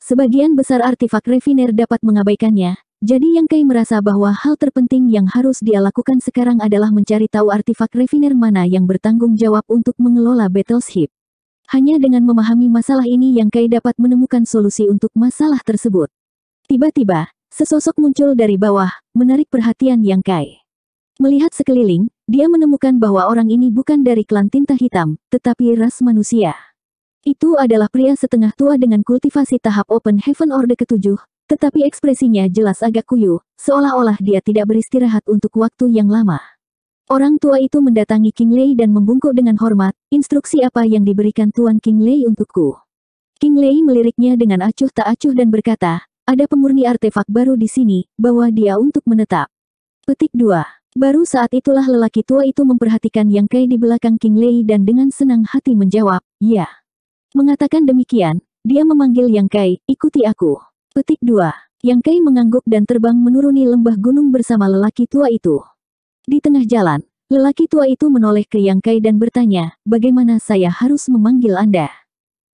Sebagian besar artefak refiner dapat mengabaikannya, jadi Yang Kai merasa bahwa hal terpenting yang harus dia lakukan sekarang adalah mencari tahu artifak Reviner mana yang bertanggung jawab untuk mengelola Battleship. Hanya dengan memahami masalah ini Yang Kai dapat menemukan solusi untuk masalah tersebut. Tiba-tiba, sesosok muncul dari bawah, menarik perhatian Yang Kai. Melihat sekeliling, dia menemukan bahwa orang ini bukan dari klan tinta hitam, tetapi ras manusia. Itu adalah pria setengah tua dengan kultivasi tahap Open Heaven Order ketujuh, tetapi ekspresinya jelas agak kuyuh, seolah-olah dia tidak beristirahat untuk waktu yang lama. Orang tua itu mendatangi King Lei dan membungkuk dengan hormat, instruksi apa yang diberikan Tuan King Lei untukku. King Lei meliriknya dengan acuh tak acuh dan berkata, ada pemurni artefak baru di sini, bawa dia untuk menetap. Petik 2. Baru saat itulah lelaki tua itu memperhatikan Yang Kai di belakang King Lei dan dengan senang hati menjawab, ya. Mengatakan demikian, dia memanggil Yang Kai, ikuti aku. Petik 2. Yang Kei mengangguk dan terbang menuruni lembah gunung bersama lelaki tua itu. Di tengah jalan, lelaki tua itu menoleh ke Yang Kai dan bertanya, bagaimana saya harus memanggil Anda?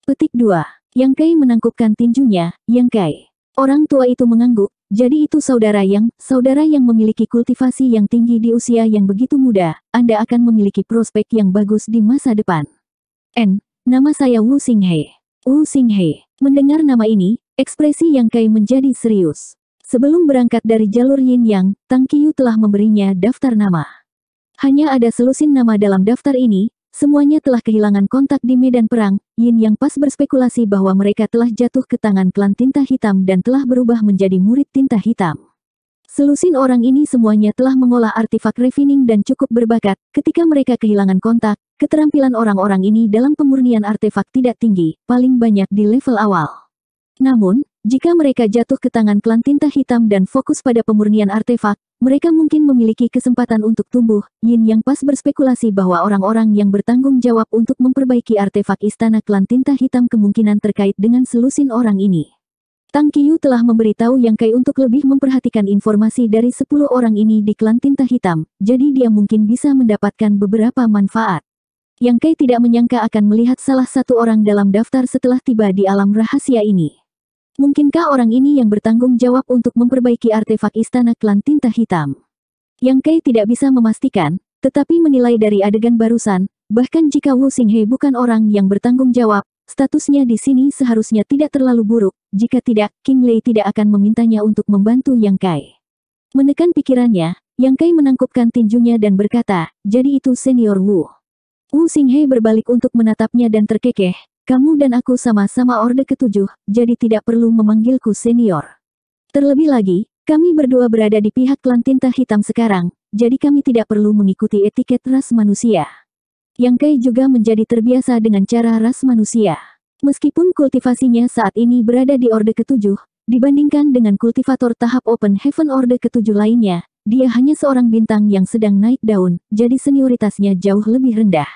Petik 2. Yang Kai menangkupkan tinjunya, Yang Kai. Orang tua itu mengangguk, jadi itu saudara yang, saudara yang memiliki kultivasi yang tinggi di usia yang begitu muda, Anda akan memiliki prospek yang bagus di masa depan. N. Nama saya Wu Singhe. Wu Singhe. Mendengar nama ini, Ekspresi Yang Kai menjadi serius. Sebelum berangkat dari jalur Yin Yang, Tang Qiyu telah memberinya daftar nama. Hanya ada selusin nama dalam daftar ini, semuanya telah kehilangan kontak di medan perang, Yin Yang pas berspekulasi bahwa mereka telah jatuh ke tangan klan tinta hitam dan telah berubah menjadi murid tinta hitam. Selusin orang ini semuanya telah mengolah artefak refining dan cukup berbakat, ketika mereka kehilangan kontak, keterampilan orang-orang ini dalam pemurnian artefak tidak tinggi, paling banyak di level awal. Namun, jika mereka jatuh ke tangan klan tinta hitam dan fokus pada pemurnian artefak, mereka mungkin memiliki kesempatan untuk tumbuh. Yin Yang Pas berspekulasi bahwa orang-orang yang bertanggung jawab untuk memperbaiki artefak istana klan tinta hitam kemungkinan terkait dengan selusin orang ini. Tang Qiu telah memberitahu Yang Kai untuk lebih memperhatikan informasi dari 10 orang ini di klan tinta hitam, jadi dia mungkin bisa mendapatkan beberapa manfaat. Yang Kai tidak menyangka akan melihat salah satu orang dalam daftar setelah tiba di alam rahasia ini. Mungkinkah orang ini yang bertanggung jawab untuk memperbaiki artefak istana klan tinta hitam? Yang Kei tidak bisa memastikan, tetapi menilai dari adegan barusan, bahkan jika Wu Xinghe bukan orang yang bertanggung jawab, statusnya di sini seharusnya tidak terlalu buruk, jika tidak, King Lei tidak akan memintanya untuk membantu Yang Kai. Menekan pikirannya, Yang Kai menangkupkan tinjunya dan berkata, jadi itu senior Wu. Wu Xinghe berbalik untuk menatapnya dan terkekeh, kamu dan aku sama-sama orde ketujuh, jadi tidak perlu memanggilku senior. Terlebih lagi, kami berdua berada di pihak klan tinta hitam sekarang, jadi kami tidak perlu mengikuti etiket ras manusia. Yang Kai juga menjadi terbiasa dengan cara ras manusia. Meskipun kultivasinya saat ini berada di orde ketujuh, dibandingkan dengan kultivator tahap open heaven orde ketujuh lainnya, dia hanya seorang bintang yang sedang naik daun, jadi senioritasnya jauh lebih rendah.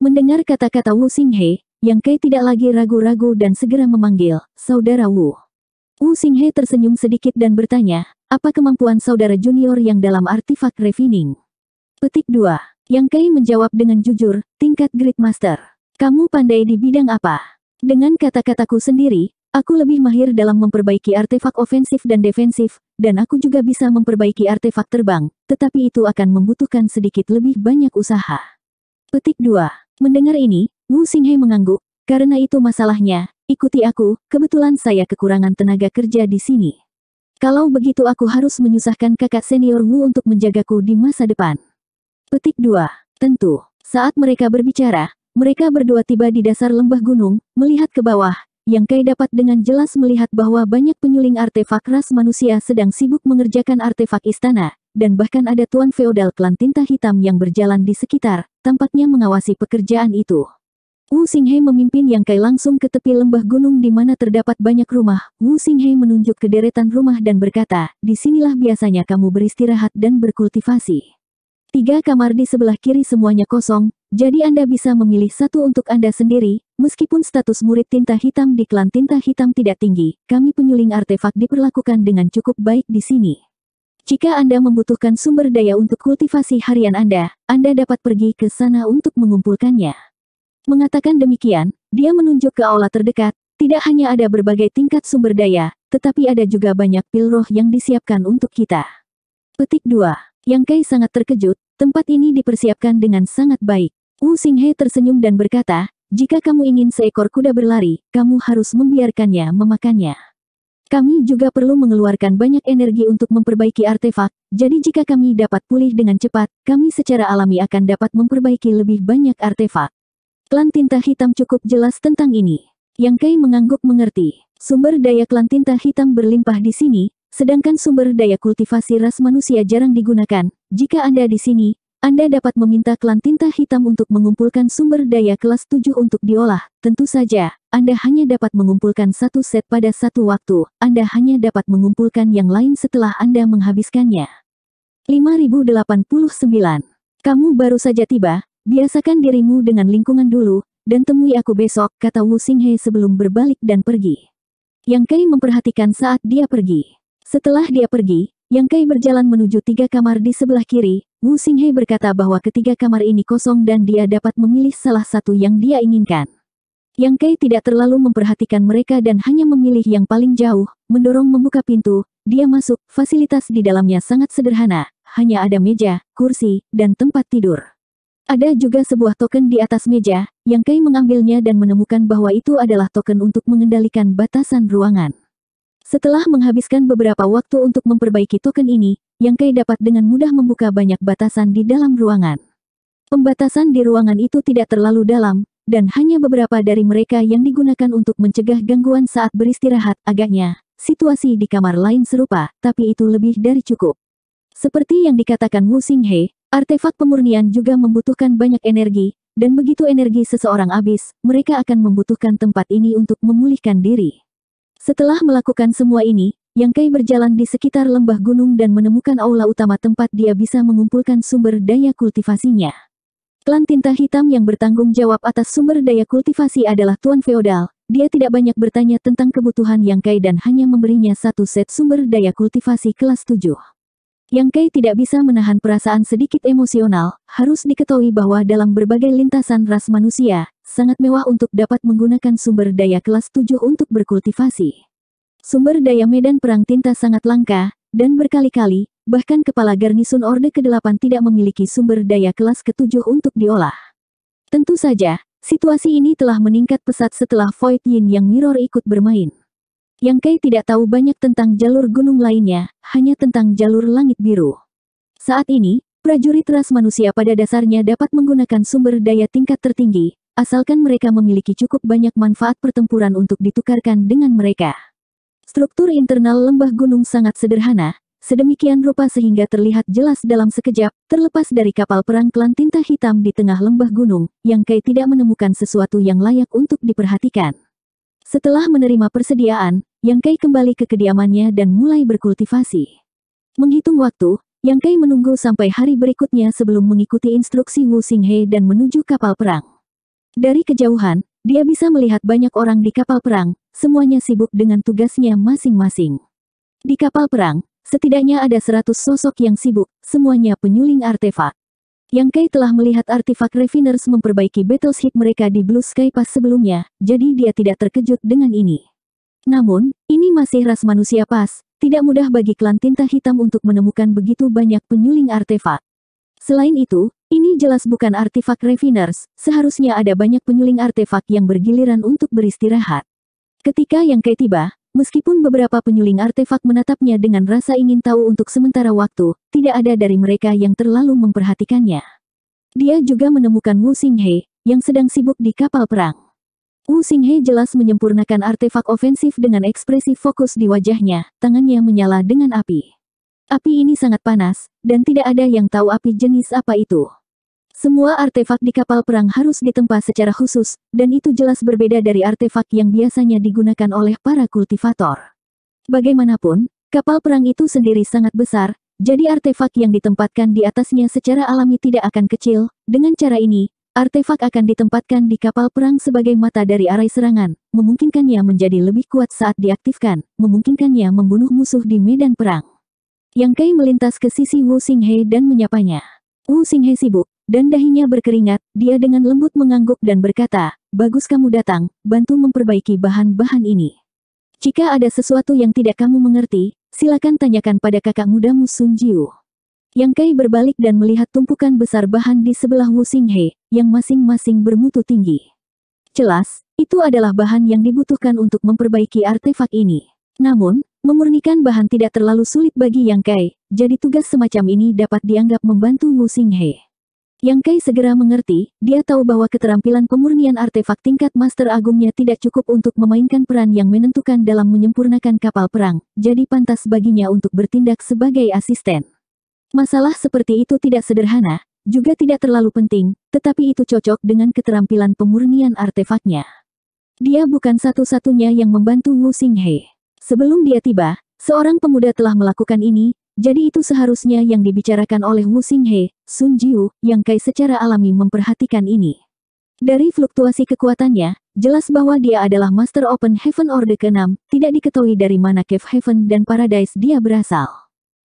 Mendengar kata-kata Wu Xinghe, yang Kei tidak lagi ragu-ragu dan segera memanggil, Saudara Wu. Wu Xinghe tersenyum sedikit dan bertanya, apa kemampuan saudara junior yang dalam artifak refining? Petik 2. Yang Kei menjawab dengan jujur, tingkat Great Master. Kamu pandai di bidang apa? Dengan kata-kataku sendiri, aku lebih mahir dalam memperbaiki artefak ofensif dan defensif, dan aku juga bisa memperbaiki artefak terbang, tetapi itu akan membutuhkan sedikit lebih banyak usaha. Petik 2. Mendengar ini, Wu Xinghe mengangguk, karena itu masalahnya, ikuti aku, kebetulan saya kekurangan tenaga kerja di sini. Kalau begitu aku harus menyusahkan kakak senior Wu untuk menjagaku di masa depan. Petik 2. Tentu, saat mereka berbicara, mereka berdua tiba di dasar lembah gunung, melihat ke bawah, yang Kai dapat dengan jelas melihat bahwa banyak penyuling artefak ras manusia sedang sibuk mengerjakan artefak istana, dan bahkan ada tuan feodal klan tinta hitam yang berjalan di sekitar, tampaknya mengawasi pekerjaan itu. Wu Xinghe memimpin Yang Kai langsung ke tepi lembah gunung di mana terdapat banyak rumah. Wu Xinghe menunjuk ke deretan rumah dan berkata, di sinilah biasanya kamu beristirahat dan berkultivasi. Tiga kamar di sebelah kiri semuanya kosong, jadi Anda bisa memilih satu untuk Anda sendiri, meskipun status murid tinta hitam di klan tinta hitam tidak tinggi, kami penyuling artefak diperlakukan dengan cukup baik di sini. Jika Anda membutuhkan sumber daya untuk kultivasi harian Anda, Anda dapat pergi ke sana untuk mengumpulkannya. Mengatakan demikian, dia menunjuk ke aula terdekat, tidak hanya ada berbagai tingkat sumber daya, tetapi ada juga banyak pil roh yang disiapkan untuk kita. Petik 2. Yang Kai sangat terkejut, tempat ini dipersiapkan dengan sangat baik. Wu Xinghe tersenyum dan berkata, jika kamu ingin seekor kuda berlari, kamu harus membiarkannya memakannya. Kami juga perlu mengeluarkan banyak energi untuk memperbaiki artefak, jadi jika kami dapat pulih dengan cepat, kami secara alami akan dapat memperbaiki lebih banyak artefak. Klan tinta hitam cukup jelas tentang ini. Yang Kai mengangguk mengerti. Sumber daya klan tinta hitam berlimpah di sini, sedangkan sumber daya kultivasi ras manusia jarang digunakan. Jika Anda di sini, Anda dapat meminta klan tinta hitam untuk mengumpulkan sumber daya kelas 7 untuk diolah. Tentu saja, Anda hanya dapat mengumpulkan satu set pada satu waktu. Anda hanya dapat mengumpulkan yang lain setelah Anda menghabiskannya. 5089 Kamu baru saja tiba, Biasakan dirimu dengan lingkungan dulu, dan temui aku besok, kata Wu Xinghe sebelum berbalik dan pergi. Yang Kai memperhatikan saat dia pergi. Setelah dia pergi, Yang Kai berjalan menuju tiga kamar di sebelah kiri, Wu Xinghe berkata bahwa ketiga kamar ini kosong dan dia dapat memilih salah satu yang dia inginkan. Yang Kai tidak terlalu memperhatikan mereka dan hanya memilih yang paling jauh, mendorong membuka pintu, dia masuk, fasilitas di dalamnya sangat sederhana, hanya ada meja, kursi, dan tempat tidur. Ada juga sebuah token di atas meja, yang Kai mengambilnya dan menemukan bahwa itu adalah token untuk mengendalikan batasan ruangan. Setelah menghabiskan beberapa waktu untuk memperbaiki token ini, yang Kai dapat dengan mudah membuka banyak batasan di dalam ruangan. Pembatasan di ruangan itu tidak terlalu dalam, dan hanya beberapa dari mereka yang digunakan untuk mencegah gangguan saat beristirahat. Agaknya, situasi di kamar lain serupa, tapi itu lebih dari cukup. Seperti yang dikatakan Wu Xinghe, Artefak pemurnian juga membutuhkan banyak energi, dan begitu energi seseorang habis, mereka akan membutuhkan tempat ini untuk memulihkan diri. Setelah melakukan semua ini, Yang Kai berjalan di sekitar lembah gunung dan menemukan aula utama tempat dia bisa mengumpulkan sumber daya kultivasinya. Klan tinta hitam yang bertanggung jawab atas sumber daya kultivasi adalah Tuan Feodal. Dia tidak banyak bertanya tentang kebutuhan Yang Kai dan hanya memberinya satu set sumber daya kultivasi kelas 7. Yang Kei tidak bisa menahan perasaan sedikit emosional, harus diketahui bahwa dalam berbagai lintasan ras manusia, sangat mewah untuk dapat menggunakan sumber daya kelas 7 untuk berkultivasi. Sumber daya medan perang tinta sangat langka, dan berkali-kali, bahkan kepala garnisun Orde ke-8 tidak memiliki sumber daya kelas ke-7 untuk diolah. Tentu saja, situasi ini telah meningkat pesat setelah Void Yin yang Mirror ikut bermain. Yang Kei tidak tahu banyak tentang jalur gunung lainnya, hanya tentang jalur langit biru. Saat ini, prajurit ras manusia pada dasarnya dapat menggunakan sumber daya tingkat tertinggi, asalkan mereka memiliki cukup banyak manfaat pertempuran untuk ditukarkan dengan mereka. Struktur internal lembah gunung sangat sederhana, sedemikian rupa sehingga terlihat jelas dalam sekejap, terlepas dari kapal perang klan tinta hitam di tengah lembah gunung, yang Kei tidak menemukan sesuatu yang layak untuk diperhatikan. Setelah menerima persediaan, yang Kai kembali ke kediamannya dan mulai berkultivasi. Menghitung waktu, Yang Kai menunggu sampai hari berikutnya sebelum mengikuti instruksi Wu Xinghe dan menuju kapal perang. Dari kejauhan, dia bisa melihat banyak orang di kapal perang, semuanya sibuk dengan tugasnya masing-masing. Di kapal perang, setidaknya ada seratus sosok yang sibuk, semuanya penyuling artefak. Yang Kai telah melihat artefak Refiners memperbaiki battleship mereka di Blue Sky Pass sebelumnya, jadi dia tidak terkejut dengan ini. Namun, ini masih ras manusia pas, tidak mudah bagi klan tinta hitam untuk menemukan begitu banyak penyuling artefak. Selain itu, ini jelas bukan artefak refiners, seharusnya ada banyak penyuling artefak yang bergiliran untuk beristirahat. Ketika yang Kay tiba, meskipun beberapa penyuling artefak menatapnya dengan rasa ingin tahu untuk sementara waktu, tidak ada dari mereka yang terlalu memperhatikannya. Dia juga menemukan Wu Xinghe, yang sedang sibuk di kapal perang. Wu Xinghe jelas menyempurnakan artefak ofensif dengan ekspresi fokus di wajahnya, tangannya menyala dengan api. Api ini sangat panas, dan tidak ada yang tahu api jenis apa itu. Semua artefak di kapal perang harus ditempa secara khusus, dan itu jelas berbeda dari artefak yang biasanya digunakan oleh para kultivator. Bagaimanapun, kapal perang itu sendiri sangat besar, jadi artefak yang ditempatkan di atasnya secara alami tidak akan kecil, dengan cara ini, Artefak akan ditempatkan di kapal perang sebagai mata dari arai serangan, memungkinkannya menjadi lebih kuat saat diaktifkan, memungkinkannya membunuh musuh di medan perang. Yang Kai melintas ke sisi Wu Xinghe dan menyapanya. Wu Xinghe sibuk, dan dahinya berkeringat, dia dengan lembut mengangguk dan berkata, Bagus kamu datang, bantu memperbaiki bahan-bahan ini. Jika ada sesuatu yang tidak kamu mengerti, silakan tanyakan pada kakak mudamu Sun Jiu. Yang Kai berbalik dan melihat tumpukan besar bahan di sebelah Wu Xinghe, yang masing-masing bermutu tinggi. Jelas, itu adalah bahan yang dibutuhkan untuk memperbaiki artefak ini. Namun, memurnikan bahan tidak terlalu sulit bagi Yang Kai, jadi tugas semacam ini dapat dianggap membantu Wu Xinghe. Yang Kai segera mengerti, dia tahu bahwa keterampilan pemurnian artefak tingkat Master Agungnya tidak cukup untuk memainkan peran yang menentukan dalam menyempurnakan kapal perang, jadi pantas baginya untuk bertindak sebagai asisten. Masalah seperti itu tidak sederhana, juga tidak terlalu penting, tetapi itu cocok dengan keterampilan pemurnian artefaknya. Dia bukan satu-satunya yang membantu Wu Xinghe. Sebelum dia tiba, seorang pemuda telah melakukan ini, jadi itu seharusnya yang dibicarakan oleh Wu Xinghe, Sun Jiu, yang Kai secara alami memperhatikan ini. Dari fluktuasi kekuatannya, jelas bahwa dia adalah Master Open Heaven Order ke-6, tidak diketahui dari mana Cave Heaven dan Paradise dia berasal.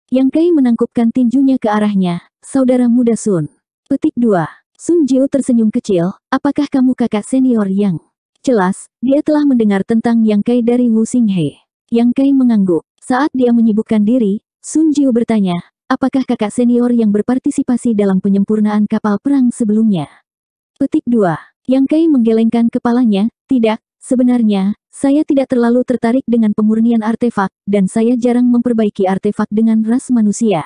Yang Kai menangkupkan tinjunya ke arahnya, saudara muda Sun. Petik 2. Sun Jiu tersenyum kecil, apakah kamu kakak senior Yang? Jelas, dia telah mendengar tentang Yang Kai dari Wu Xinghe. Yang Kai mengangguk. Saat dia menyibukkan diri, Sun Jiu bertanya, apakah kakak senior yang berpartisipasi dalam penyempurnaan kapal perang sebelumnya? Petik 2. Yang Kai menggelengkan kepalanya, tidak, Sebenarnya, saya tidak terlalu tertarik dengan pemurnian artefak, dan saya jarang memperbaiki artefak dengan ras manusia.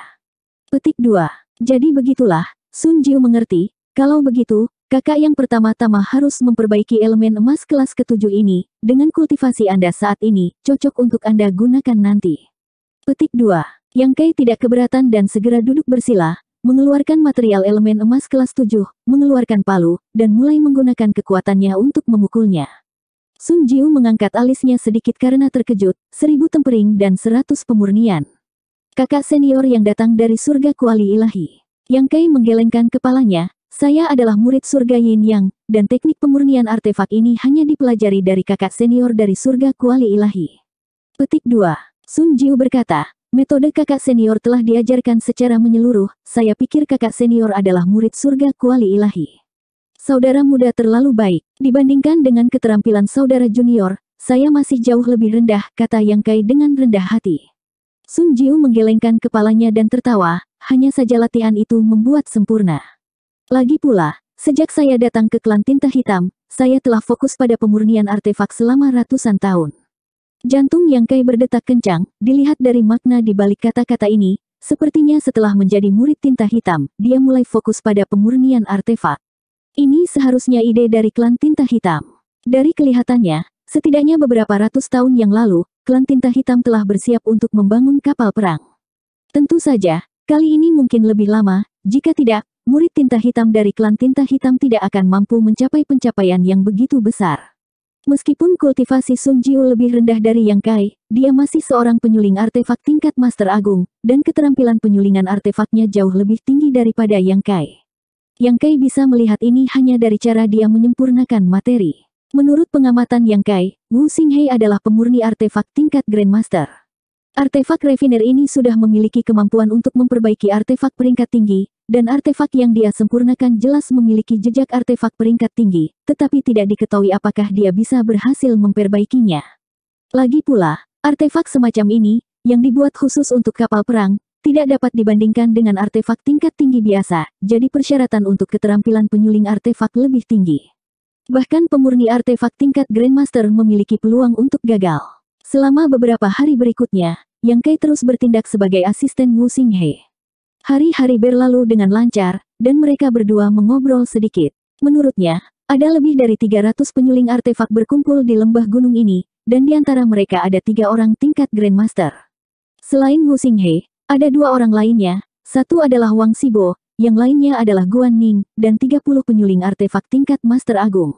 Petik 2. Jadi begitulah, Sun Jiu mengerti, kalau begitu, kakak yang pertama-tama harus memperbaiki elemen emas kelas ketujuh ini, dengan kultivasi Anda saat ini, cocok untuk Anda gunakan nanti. Petik 2. Yang Kai tidak keberatan dan segera duduk bersila, mengeluarkan material elemen emas kelas 7, mengeluarkan palu, dan mulai menggunakan kekuatannya untuk memukulnya. Sun Jiu mengangkat alisnya sedikit karena terkejut, seribu tempering dan seratus pemurnian. Kakak senior yang datang dari surga kuali ilahi. Yang Kai menggelengkan kepalanya, saya adalah murid surga Yin Yang, dan teknik pemurnian artefak ini hanya dipelajari dari kakak senior dari surga kuali ilahi. Petik 2. Sun Jiu berkata, metode kakak senior telah diajarkan secara menyeluruh, saya pikir kakak senior adalah murid surga kuali ilahi. Saudara muda terlalu baik, dibandingkan dengan keterampilan saudara junior, saya masih jauh lebih rendah, kata Yang Kai dengan rendah hati. Sun Jiu menggelengkan kepalanya dan tertawa, hanya saja latihan itu membuat sempurna. Lagi pula, sejak saya datang ke klan tinta hitam, saya telah fokus pada pemurnian artefak selama ratusan tahun. Jantung Yang Kai berdetak kencang, dilihat dari makna di balik kata-kata ini, sepertinya setelah menjadi murid tinta hitam, dia mulai fokus pada pemurnian artefak. Ini seharusnya ide dari klan tinta hitam. Dari kelihatannya, setidaknya beberapa ratus tahun yang lalu, klan tinta hitam telah bersiap untuk membangun kapal perang. Tentu saja, kali ini mungkin lebih lama, jika tidak, murid tinta hitam dari klan tinta hitam tidak akan mampu mencapai pencapaian yang begitu besar. Meskipun kultivasi Sun Jiu lebih rendah dari Yang Kai, dia masih seorang penyuling artefak tingkat Master Agung, dan keterampilan penyulingan artefaknya jauh lebih tinggi daripada Yang Kai. Yang Kai bisa melihat ini hanya dari cara dia menyempurnakan materi. Menurut pengamatan Yang Kai, Wu Xinghei adalah pemurni artefak tingkat Grandmaster. Artefak Refiner ini sudah memiliki kemampuan untuk memperbaiki artefak peringkat tinggi, dan artefak yang dia sempurnakan jelas memiliki jejak artefak peringkat tinggi, tetapi tidak diketahui apakah dia bisa berhasil memperbaikinya. Lagi pula, artefak semacam ini, yang dibuat khusus untuk kapal perang, tidak dapat dibandingkan dengan artefak tingkat tinggi biasa, jadi persyaratan untuk keterampilan penyuling artefak lebih tinggi. Bahkan pemurni artefak tingkat Grandmaster memiliki peluang untuk gagal. Selama beberapa hari berikutnya, Yang Kai terus bertindak sebagai asisten Wu He. Hari-hari berlalu dengan lancar, dan mereka berdua mengobrol sedikit. Menurutnya, ada lebih dari 300 penyuling artefak berkumpul di lembah gunung ini, dan di antara mereka ada tiga orang tingkat Grandmaster. Selain Wu He. Ada dua orang lainnya, satu adalah Wang Sibo, yang lainnya adalah Guan Ning, dan 30 penyuling artefak tingkat Master Agung.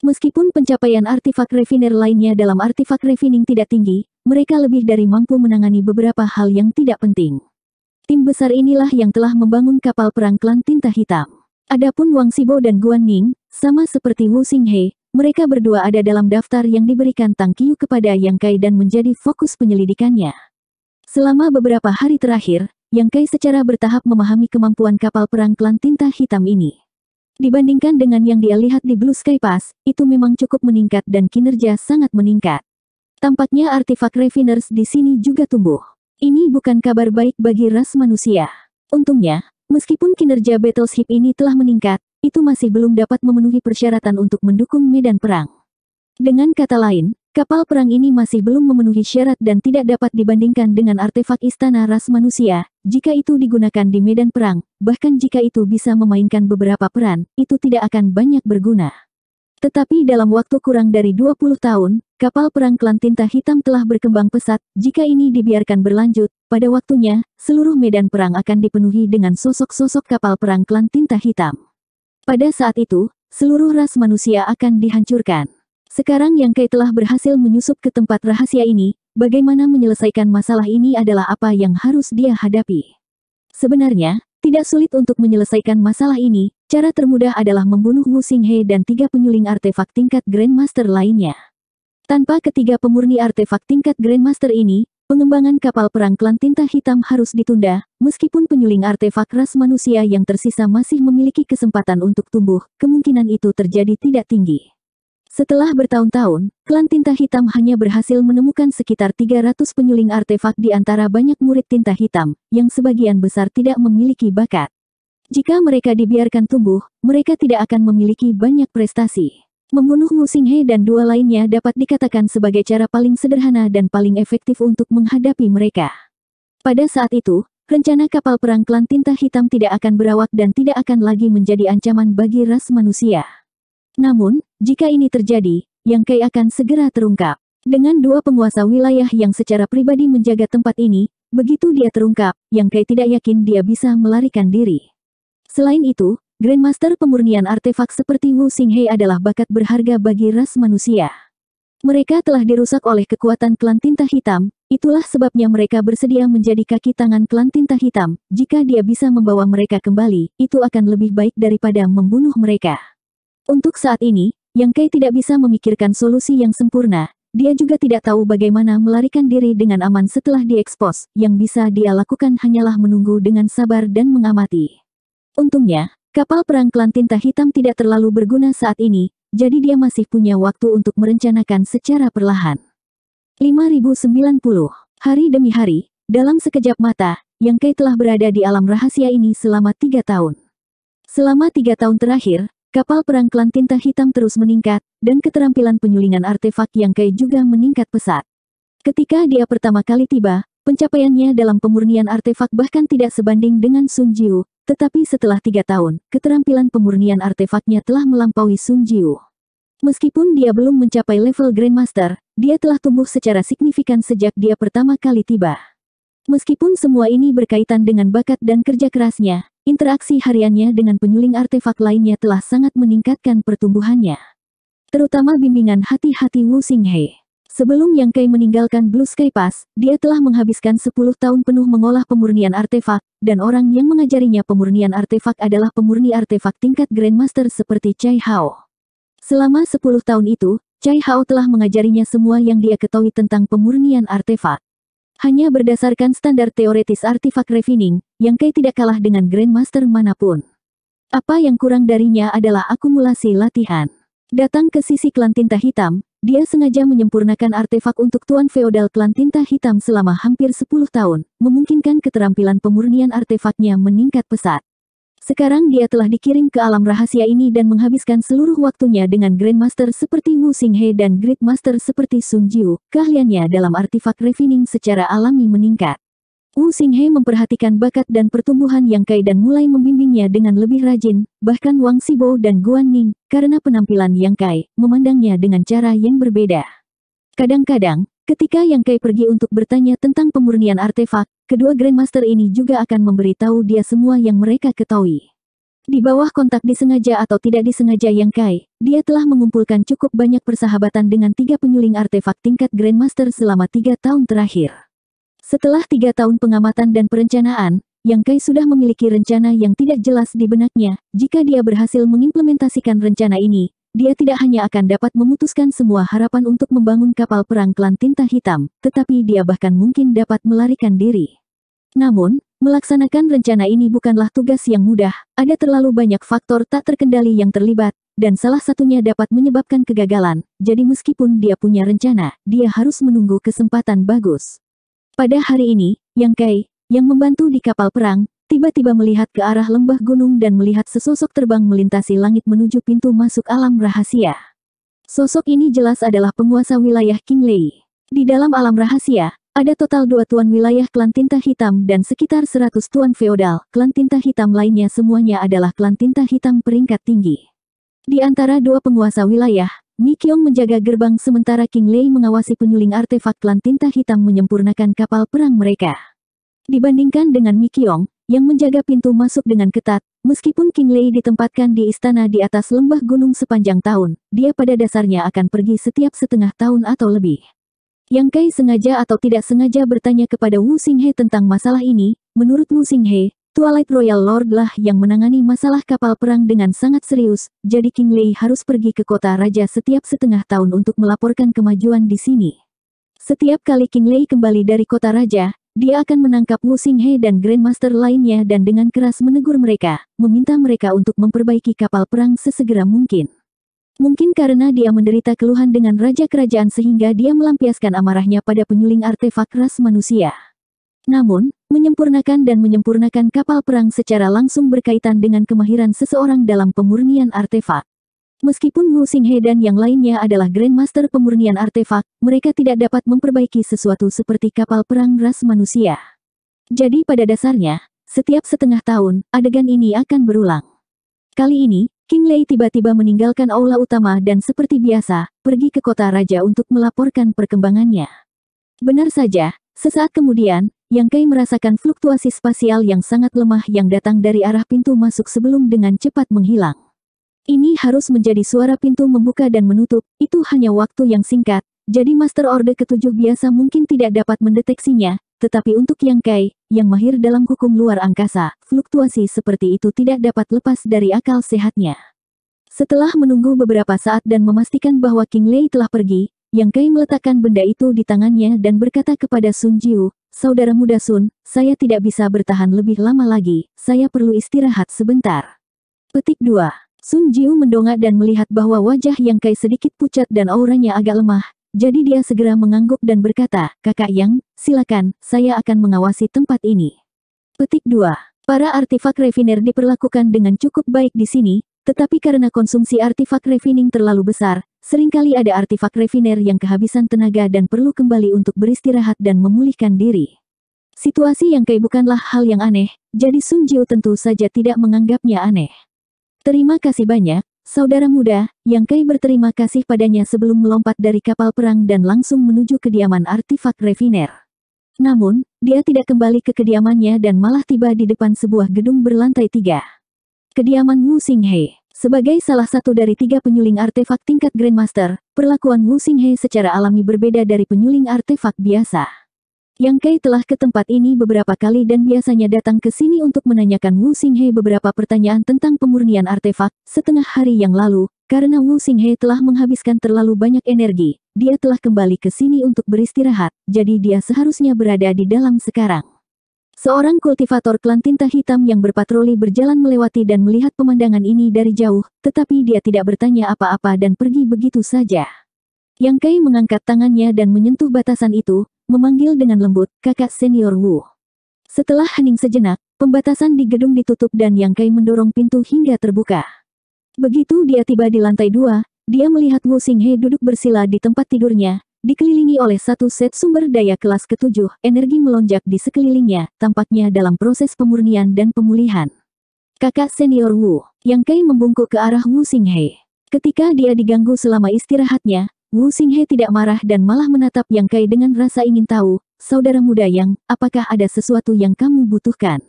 Meskipun pencapaian artefak refiner lainnya dalam artefak refining tidak tinggi, mereka lebih dari mampu menangani beberapa hal yang tidak penting. Tim besar inilah yang telah membangun kapal perang klan tinta hitam. Adapun Wang Sibo dan Guan Ning, sama seperti Wu Xinghe, mereka berdua ada dalam daftar yang diberikan Tang Qiu kepada Yang Kai dan menjadi fokus penyelidikannya. Selama beberapa hari terakhir, Yang Kai secara bertahap memahami kemampuan kapal perang klan tinta hitam ini. Dibandingkan dengan yang dia lihat di Blue Sky Pass, itu memang cukup meningkat dan kinerja sangat meningkat. Tampaknya artefak refiners di sini juga tumbuh. Ini bukan kabar baik bagi ras manusia. Untungnya, meskipun kinerja Battleship ini telah meningkat, itu masih belum dapat memenuhi persyaratan untuk mendukung medan perang. Dengan kata lain, Kapal perang ini masih belum memenuhi syarat dan tidak dapat dibandingkan dengan artefak istana ras manusia, jika itu digunakan di medan perang, bahkan jika itu bisa memainkan beberapa peran, itu tidak akan banyak berguna. Tetapi dalam waktu kurang dari 20 tahun, kapal perang klan tinta hitam telah berkembang pesat, jika ini dibiarkan berlanjut, pada waktunya, seluruh medan perang akan dipenuhi dengan sosok-sosok kapal perang klan tinta hitam. Pada saat itu, seluruh ras manusia akan dihancurkan. Sekarang yang kai telah berhasil menyusup ke tempat rahasia ini, bagaimana menyelesaikan masalah ini adalah apa yang harus dia hadapi. Sebenarnya, tidak sulit untuk menyelesaikan masalah ini, cara termudah adalah membunuh Wu Xinghe dan tiga penyuling artefak tingkat Grandmaster lainnya. Tanpa ketiga pemurni artefak tingkat Grandmaster ini, pengembangan kapal perang klan tinta hitam harus ditunda, meskipun penyuling artefak ras manusia yang tersisa masih memiliki kesempatan untuk tumbuh, kemungkinan itu terjadi tidak tinggi. Setelah bertahun-tahun, klan tinta hitam hanya berhasil menemukan sekitar 300 penyuling artefak di antara banyak murid tinta hitam, yang sebagian besar tidak memiliki bakat. Jika mereka dibiarkan tumbuh, mereka tidak akan memiliki banyak prestasi. Membunuh Musinghe dan dua lainnya dapat dikatakan sebagai cara paling sederhana dan paling efektif untuk menghadapi mereka. Pada saat itu, rencana kapal perang klan tinta hitam tidak akan berawak dan tidak akan lagi menjadi ancaman bagi ras manusia. Namun, jika ini terjadi, Yang Kei akan segera terungkap. Dengan dua penguasa wilayah yang secara pribadi menjaga tempat ini, begitu dia terungkap, Yang Kei tidak yakin dia bisa melarikan diri. Selain itu, Grandmaster pemurnian artefak seperti Wu Xinghei adalah bakat berharga bagi ras manusia. Mereka telah dirusak oleh kekuatan klan tinta hitam, itulah sebabnya mereka bersedia menjadi kaki tangan klan tinta hitam, jika dia bisa membawa mereka kembali, itu akan lebih baik daripada membunuh mereka. Untuk saat ini, Yang Kai tidak bisa memikirkan solusi yang sempurna, dia juga tidak tahu bagaimana melarikan diri dengan aman setelah diekspos, yang bisa dia lakukan hanyalah menunggu dengan sabar dan mengamati. Untungnya, kapal perang klan tinta hitam tidak terlalu berguna saat ini, jadi dia masih punya waktu untuk merencanakan secara perlahan. 5090 Hari demi hari, dalam sekejap mata, Yang Kai telah berada di alam rahasia ini selama tiga tahun. Selama tiga tahun terakhir, Kapal perang klan tinta hitam terus meningkat, dan keterampilan penyulingan artefak yang kaya juga meningkat pesat. Ketika dia pertama kali tiba, pencapaiannya dalam pemurnian artefak bahkan tidak sebanding dengan Sun Jiu, tetapi setelah tiga tahun, keterampilan pemurnian artefaknya telah melampaui Sun Jiu. Meskipun dia belum mencapai level Grandmaster, dia telah tumbuh secara signifikan sejak dia pertama kali tiba. Meskipun semua ini berkaitan dengan bakat dan kerja kerasnya, interaksi hariannya dengan penyuling artefak lainnya telah sangat meningkatkan pertumbuhannya. Terutama bimbingan hati-hati Wu Xinghe. Sebelum Yang Kai meninggalkan Blue Sky Pass, dia telah menghabiskan 10 tahun penuh mengolah pemurnian artefak, dan orang yang mengajarinya pemurnian artefak adalah pemurni artefak tingkat Grandmaster seperti Chai Hao. Selama 10 tahun itu, Chai Hao telah mengajarinya semua yang dia ketahui tentang pemurnian artefak hanya berdasarkan standar teoretis artifak refining, yang Kai tidak kalah dengan Grandmaster manapun. Apa yang kurang darinya adalah akumulasi latihan. Datang ke sisi klan tinta hitam, dia sengaja menyempurnakan artefak untuk tuan feodal klan tinta hitam selama hampir 10 tahun, memungkinkan keterampilan pemurnian artefaknya meningkat pesat. Sekarang dia telah dikirim ke alam rahasia ini dan menghabiskan seluruh waktunya dengan Grandmaster seperti Wu Xinghe dan Great Master seperti Sun Jiu. Keahliannya dalam artifak refining secara alami meningkat. Wu Xinghe memperhatikan bakat dan pertumbuhan yang Kai dan mulai membimbingnya dengan lebih rajin, bahkan Wang Sibo dan Guan Ning, karena penampilan yang Kai, memandangnya dengan cara yang berbeda. Kadang-kadang, Ketika Yang Kai pergi untuk bertanya tentang pemurnian artefak, Kedua Grandmaster ini juga akan memberitahu dia semua yang mereka ketahui. Di bawah kontak disengaja atau tidak disengaja yang Kai, dia telah mengumpulkan cukup banyak persahabatan dengan tiga penyuling artefak tingkat Grandmaster selama tiga tahun terakhir. Setelah tiga tahun pengamatan dan perencanaan, Yang Kai sudah memiliki rencana yang tidak jelas di benaknya, jika dia berhasil mengimplementasikan rencana ini, dia tidak hanya akan dapat memutuskan semua harapan untuk membangun kapal perang klan tinta hitam, tetapi dia bahkan mungkin dapat melarikan diri. Namun, melaksanakan rencana ini bukanlah tugas yang mudah, ada terlalu banyak faktor tak terkendali yang terlibat, dan salah satunya dapat menyebabkan kegagalan, jadi meskipun dia punya rencana, dia harus menunggu kesempatan bagus. Pada hari ini, Yang Kai, yang membantu di kapal perang, tiba-tiba melihat ke arah lembah gunung dan melihat sesosok terbang melintasi langit menuju pintu masuk alam rahasia. Sosok ini jelas adalah penguasa wilayah King Lei. Di dalam alam rahasia, ada total dua tuan wilayah klan tinta hitam dan sekitar seratus tuan feodal. Klan tinta hitam lainnya semuanya adalah klan tinta hitam peringkat tinggi. Di antara dua penguasa wilayah, Mi Kyong menjaga gerbang sementara King Lei mengawasi penyuling artefak klan tinta hitam menyempurnakan kapal perang mereka. Dibandingkan dengan Mi Kyong, yang menjaga pintu masuk dengan ketat, meskipun King Lei ditempatkan di istana di atas lembah gunung sepanjang tahun, dia pada dasarnya akan pergi setiap setengah tahun atau lebih. Yang Kai sengaja atau tidak sengaja bertanya kepada Wu Xinghe tentang masalah ini, menurut Wu Xinghe, Twilight Royal Lord lah yang menangani masalah kapal perang dengan sangat serius, jadi King Lei harus pergi ke kota raja setiap setengah tahun untuk melaporkan kemajuan di sini. Setiap kali King Lei kembali dari kota raja, dia akan menangkap Wu Xinghe dan Grandmaster lainnya dan dengan keras menegur mereka, meminta mereka untuk memperbaiki kapal perang sesegera mungkin. Mungkin karena dia menderita keluhan dengan raja kerajaan sehingga dia melampiaskan amarahnya pada penyuling artefak ras manusia. Namun, menyempurnakan dan menyempurnakan kapal perang secara langsung berkaitan dengan kemahiran seseorang dalam pemurnian artefak. Meskipun Wu Xinghe dan yang lainnya adalah Grandmaster pemurnian artefak, mereka tidak dapat memperbaiki sesuatu seperti kapal perang ras manusia. Jadi pada dasarnya, setiap setengah tahun, adegan ini akan berulang. Kali ini, King Lei tiba-tiba meninggalkan aula utama dan seperti biasa, pergi ke kota raja untuk melaporkan perkembangannya. Benar saja, sesaat kemudian, Yang Kai merasakan fluktuasi spasial yang sangat lemah yang datang dari arah pintu masuk sebelum dengan cepat menghilang. Ini harus menjadi suara pintu membuka dan menutup, itu hanya waktu yang singkat, jadi Master Order ketujuh biasa mungkin tidak dapat mendeteksinya, tetapi untuk yang Kai, yang mahir dalam hukum luar angkasa, fluktuasi seperti itu tidak dapat lepas dari akal sehatnya. Setelah menunggu beberapa saat dan memastikan bahwa King Lei telah pergi, Yang Kai meletakkan benda itu di tangannya dan berkata kepada Sun Jiu, Saudara muda Sun, saya tidak bisa bertahan lebih lama lagi, saya perlu istirahat sebentar. Petik 2. Sun Jiu mendongak dan melihat bahwa wajah Yang Kai sedikit pucat dan auranya agak lemah, jadi dia segera mengangguk dan berkata, kakak yang, silakan, saya akan mengawasi tempat ini. Petik 2. Para artifak refiner diperlakukan dengan cukup baik di sini, tetapi karena konsumsi artifak refining terlalu besar, seringkali ada artifak refiner yang kehabisan tenaga dan perlu kembali untuk beristirahat dan memulihkan diri. Situasi yang kei bukanlah hal yang aneh, jadi Sun Jiu tentu saja tidak menganggapnya aneh. Terima kasih banyak, Saudara muda, yang Kai berterima kasih padanya sebelum melompat dari kapal perang dan langsung menuju kediaman artifak Reviner. Namun, dia tidak kembali ke kediamannya dan malah tiba di depan sebuah gedung berlantai tiga. Kediaman Wu Xinghe Sebagai salah satu dari tiga penyuling artefak tingkat Grandmaster, perlakuan Wu Xinghe secara alami berbeda dari penyuling artefak biasa. Yang Kai telah ke tempat ini beberapa kali dan biasanya datang ke sini untuk menanyakan Wu Xinghe beberapa pertanyaan tentang pemurnian artefak. Setengah hari yang lalu, karena Wu Xinghe telah menghabiskan terlalu banyak energi, dia telah kembali ke sini untuk beristirahat, jadi dia seharusnya berada di dalam sekarang. Seorang kultivator klan tinta hitam yang berpatroli berjalan melewati dan melihat pemandangan ini dari jauh, tetapi dia tidak bertanya apa-apa dan pergi begitu saja. Yang Kai mengangkat tangannya dan menyentuh batasan itu, memanggil dengan lembut, kakak senior Wu. Setelah hening sejenak, pembatasan di gedung ditutup dan Yang Kai mendorong pintu hingga terbuka. Begitu dia tiba di lantai dua, dia melihat Wu Xinghe duduk bersila di tempat tidurnya, dikelilingi oleh satu set sumber daya kelas ketujuh, energi melonjak di sekelilingnya, tampaknya dalam proses pemurnian dan pemulihan. Kakak senior Wu, Yang Kai membungkuk ke arah Wu Xinghe. Ketika dia diganggu selama istirahatnya, Wu Xinghe tidak marah dan malah menatap Yang Kai dengan rasa ingin tahu, saudara muda Yang, apakah ada sesuatu yang kamu butuhkan?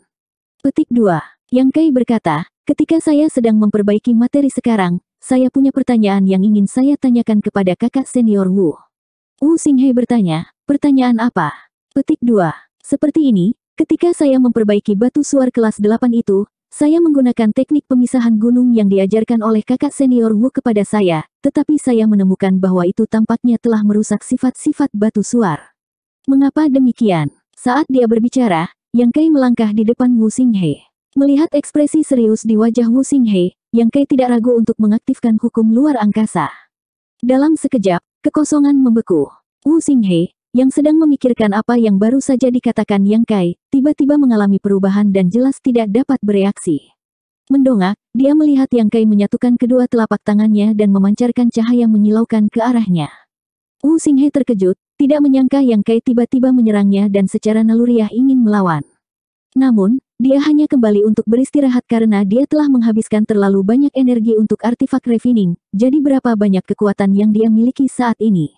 Petik 2. Yang Kai berkata, ketika saya sedang memperbaiki materi sekarang, saya punya pertanyaan yang ingin saya tanyakan kepada kakak senior Wu. Wu Xinghe bertanya, pertanyaan apa? Petik 2. Seperti ini, ketika saya memperbaiki batu suar kelas 8 itu, saya menggunakan teknik pemisahan gunung yang diajarkan oleh kakak senior Wu kepada saya, tetapi saya menemukan bahwa itu tampaknya telah merusak sifat-sifat batu suar. Mengapa demikian? Saat dia berbicara, Yang Kei melangkah di depan Wu Xinghe. Melihat ekspresi serius di wajah Wu Xinghe, Yang Kei tidak ragu untuk mengaktifkan hukum luar angkasa. Dalam sekejap, kekosongan membeku. Wu Xinghe, yang sedang memikirkan apa yang baru saja dikatakan Yang Kai, tiba-tiba mengalami perubahan dan jelas tidak dapat bereaksi. Mendongak, dia melihat Yang Kai menyatukan kedua telapak tangannya dan memancarkan cahaya menyilaukan ke arahnya. Wu Xinghe terkejut, tidak menyangka Yang Kai tiba-tiba menyerangnya dan secara naluriah ingin melawan. Namun, dia hanya kembali untuk beristirahat karena dia telah menghabiskan terlalu banyak energi untuk artifak refining, jadi berapa banyak kekuatan yang dia miliki saat ini.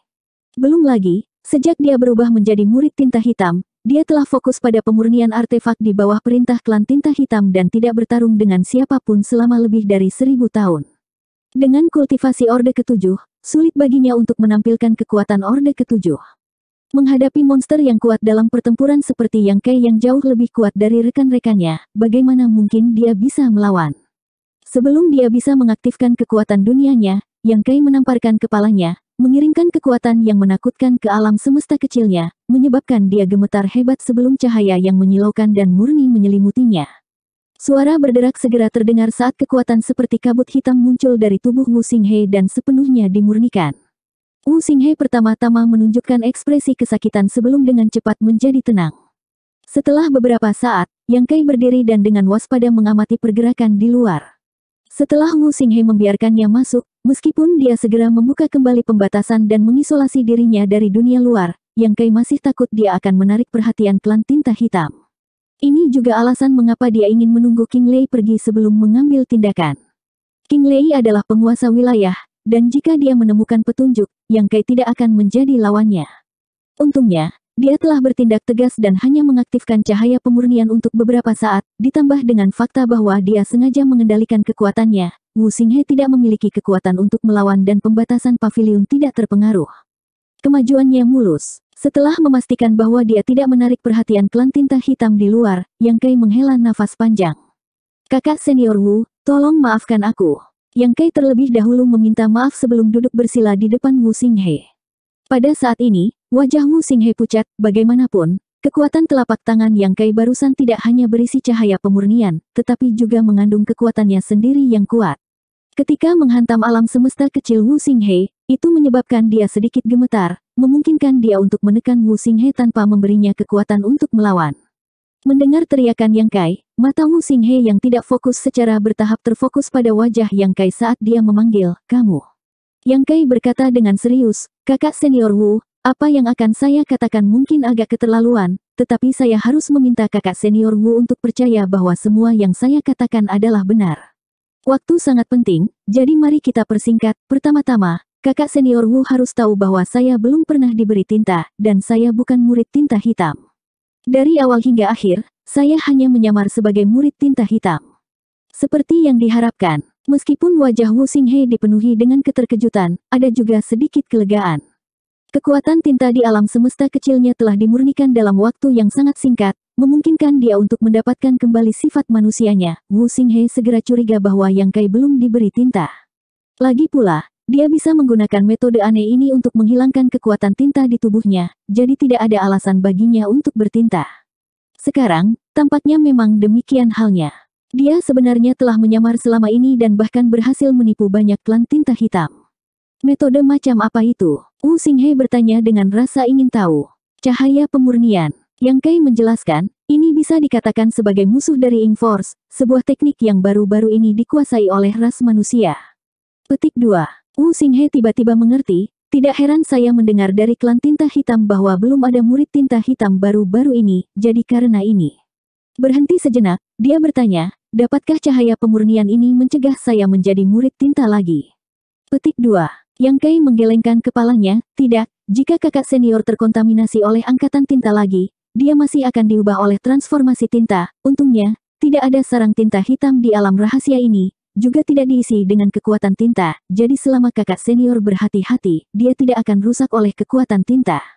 Belum lagi, Sejak dia berubah menjadi murid tinta hitam, dia telah fokus pada pemurnian artefak di bawah perintah klan tinta hitam dan tidak bertarung dengan siapapun selama lebih dari seribu tahun. Dengan kultivasi Orde Ketujuh, sulit baginya untuk menampilkan kekuatan Orde Ketujuh. Menghadapi monster yang kuat dalam pertempuran seperti Yang Kei yang jauh lebih kuat dari rekan-rekannya, bagaimana mungkin dia bisa melawan? Sebelum dia bisa mengaktifkan kekuatan dunianya, yang Kai menamparkan kepalanya, mengirimkan kekuatan yang menakutkan ke alam semesta kecilnya, menyebabkan dia gemetar hebat sebelum cahaya yang menyilaukan dan murni menyelimutinya. Suara berderak segera terdengar saat kekuatan seperti kabut hitam muncul dari tubuh Wu Xinghe dan sepenuhnya dimurnikan. Wu Xinghe pertama-tama menunjukkan ekspresi kesakitan sebelum dengan cepat menjadi tenang. Setelah beberapa saat, Yang Kai berdiri dan dengan waspada mengamati pergerakan di luar. Setelah Wu Xinghe membiarkannya masuk, meskipun dia segera membuka kembali pembatasan dan mengisolasi dirinya dari dunia luar, Yang Kai masih takut dia akan menarik perhatian klan tinta hitam. Ini juga alasan mengapa dia ingin menunggu King Lei pergi sebelum mengambil tindakan. King Lei adalah penguasa wilayah, dan jika dia menemukan petunjuk, Yang Kai tidak akan menjadi lawannya. Untungnya, dia telah bertindak tegas dan hanya mengaktifkan cahaya pemurnian untuk beberapa saat, ditambah dengan fakta bahwa dia sengaja mengendalikan kekuatannya. Wu Xinghe tidak memiliki kekuatan untuk melawan dan pembatasan pavilion tidak terpengaruh. Kemajuannya mulus. Setelah memastikan bahwa dia tidak menarik perhatian klan tinta hitam di luar, Yang Kai menghela nafas panjang. Kakak senior Wu, tolong maafkan aku. Yang Kai terlebih dahulu meminta maaf sebelum duduk bersila di depan Wu Xinghe. Pada saat ini, Wajahmu Singhe pucat, bagaimanapun, kekuatan telapak tangan yang Kai barusan tidak hanya berisi cahaya pemurnian, tetapi juga mengandung kekuatannya sendiri yang kuat. Ketika menghantam alam semesta kecil Wu Singhe, itu menyebabkan dia sedikit gemetar, memungkinkan dia untuk menekan Wu Singhe tanpa memberinya kekuatan untuk melawan. Mendengar teriakan Yang Kai, mata Wu Singhe yang tidak fokus secara bertahap terfokus pada wajah Yang Kai saat dia memanggil, kamu. Yang Kai berkata dengan serius, kakak senior Wu, apa yang akan saya katakan mungkin agak keterlaluan, tetapi saya harus meminta kakak senior Wu untuk percaya bahwa semua yang saya katakan adalah benar. Waktu sangat penting, jadi mari kita persingkat. Pertama-tama, kakak senior Wu harus tahu bahwa saya belum pernah diberi tinta, dan saya bukan murid tinta hitam. Dari awal hingga akhir, saya hanya menyamar sebagai murid tinta hitam. Seperti yang diharapkan, meskipun wajah Wu Xinghe dipenuhi dengan keterkejutan, ada juga sedikit kelegaan. Kekuatan tinta di alam semesta kecilnya telah dimurnikan dalam waktu yang sangat singkat, memungkinkan dia untuk mendapatkan kembali sifat manusianya. Wu Xinghe segera curiga bahwa Yang Kai belum diberi tinta. Lagi pula, dia bisa menggunakan metode aneh ini untuk menghilangkan kekuatan tinta di tubuhnya, jadi tidak ada alasan baginya untuk bertinta. Sekarang, tampaknya memang demikian halnya. Dia sebenarnya telah menyamar selama ini dan bahkan berhasil menipu banyak klan tinta hitam. Metode macam apa itu? Wu Xinghe bertanya dengan rasa ingin tahu. Cahaya pemurnian. Yang Kai menjelaskan, ini bisa dikatakan sebagai musuh dari Ing Force, sebuah teknik yang baru-baru ini dikuasai oleh ras manusia. Petik 2. Wu Xinghe tiba-tiba mengerti, tidak heran saya mendengar dari klan tinta hitam bahwa belum ada murid tinta hitam baru-baru ini, jadi karena ini. Berhenti sejenak, dia bertanya, dapatkah cahaya pemurnian ini mencegah saya menjadi murid tinta lagi? Petik 2. Yang Kai menggelengkan kepalanya, tidak, jika kakak senior terkontaminasi oleh angkatan tinta lagi, dia masih akan diubah oleh transformasi tinta, untungnya, tidak ada sarang tinta hitam di alam rahasia ini, juga tidak diisi dengan kekuatan tinta, jadi selama kakak senior berhati-hati, dia tidak akan rusak oleh kekuatan tinta.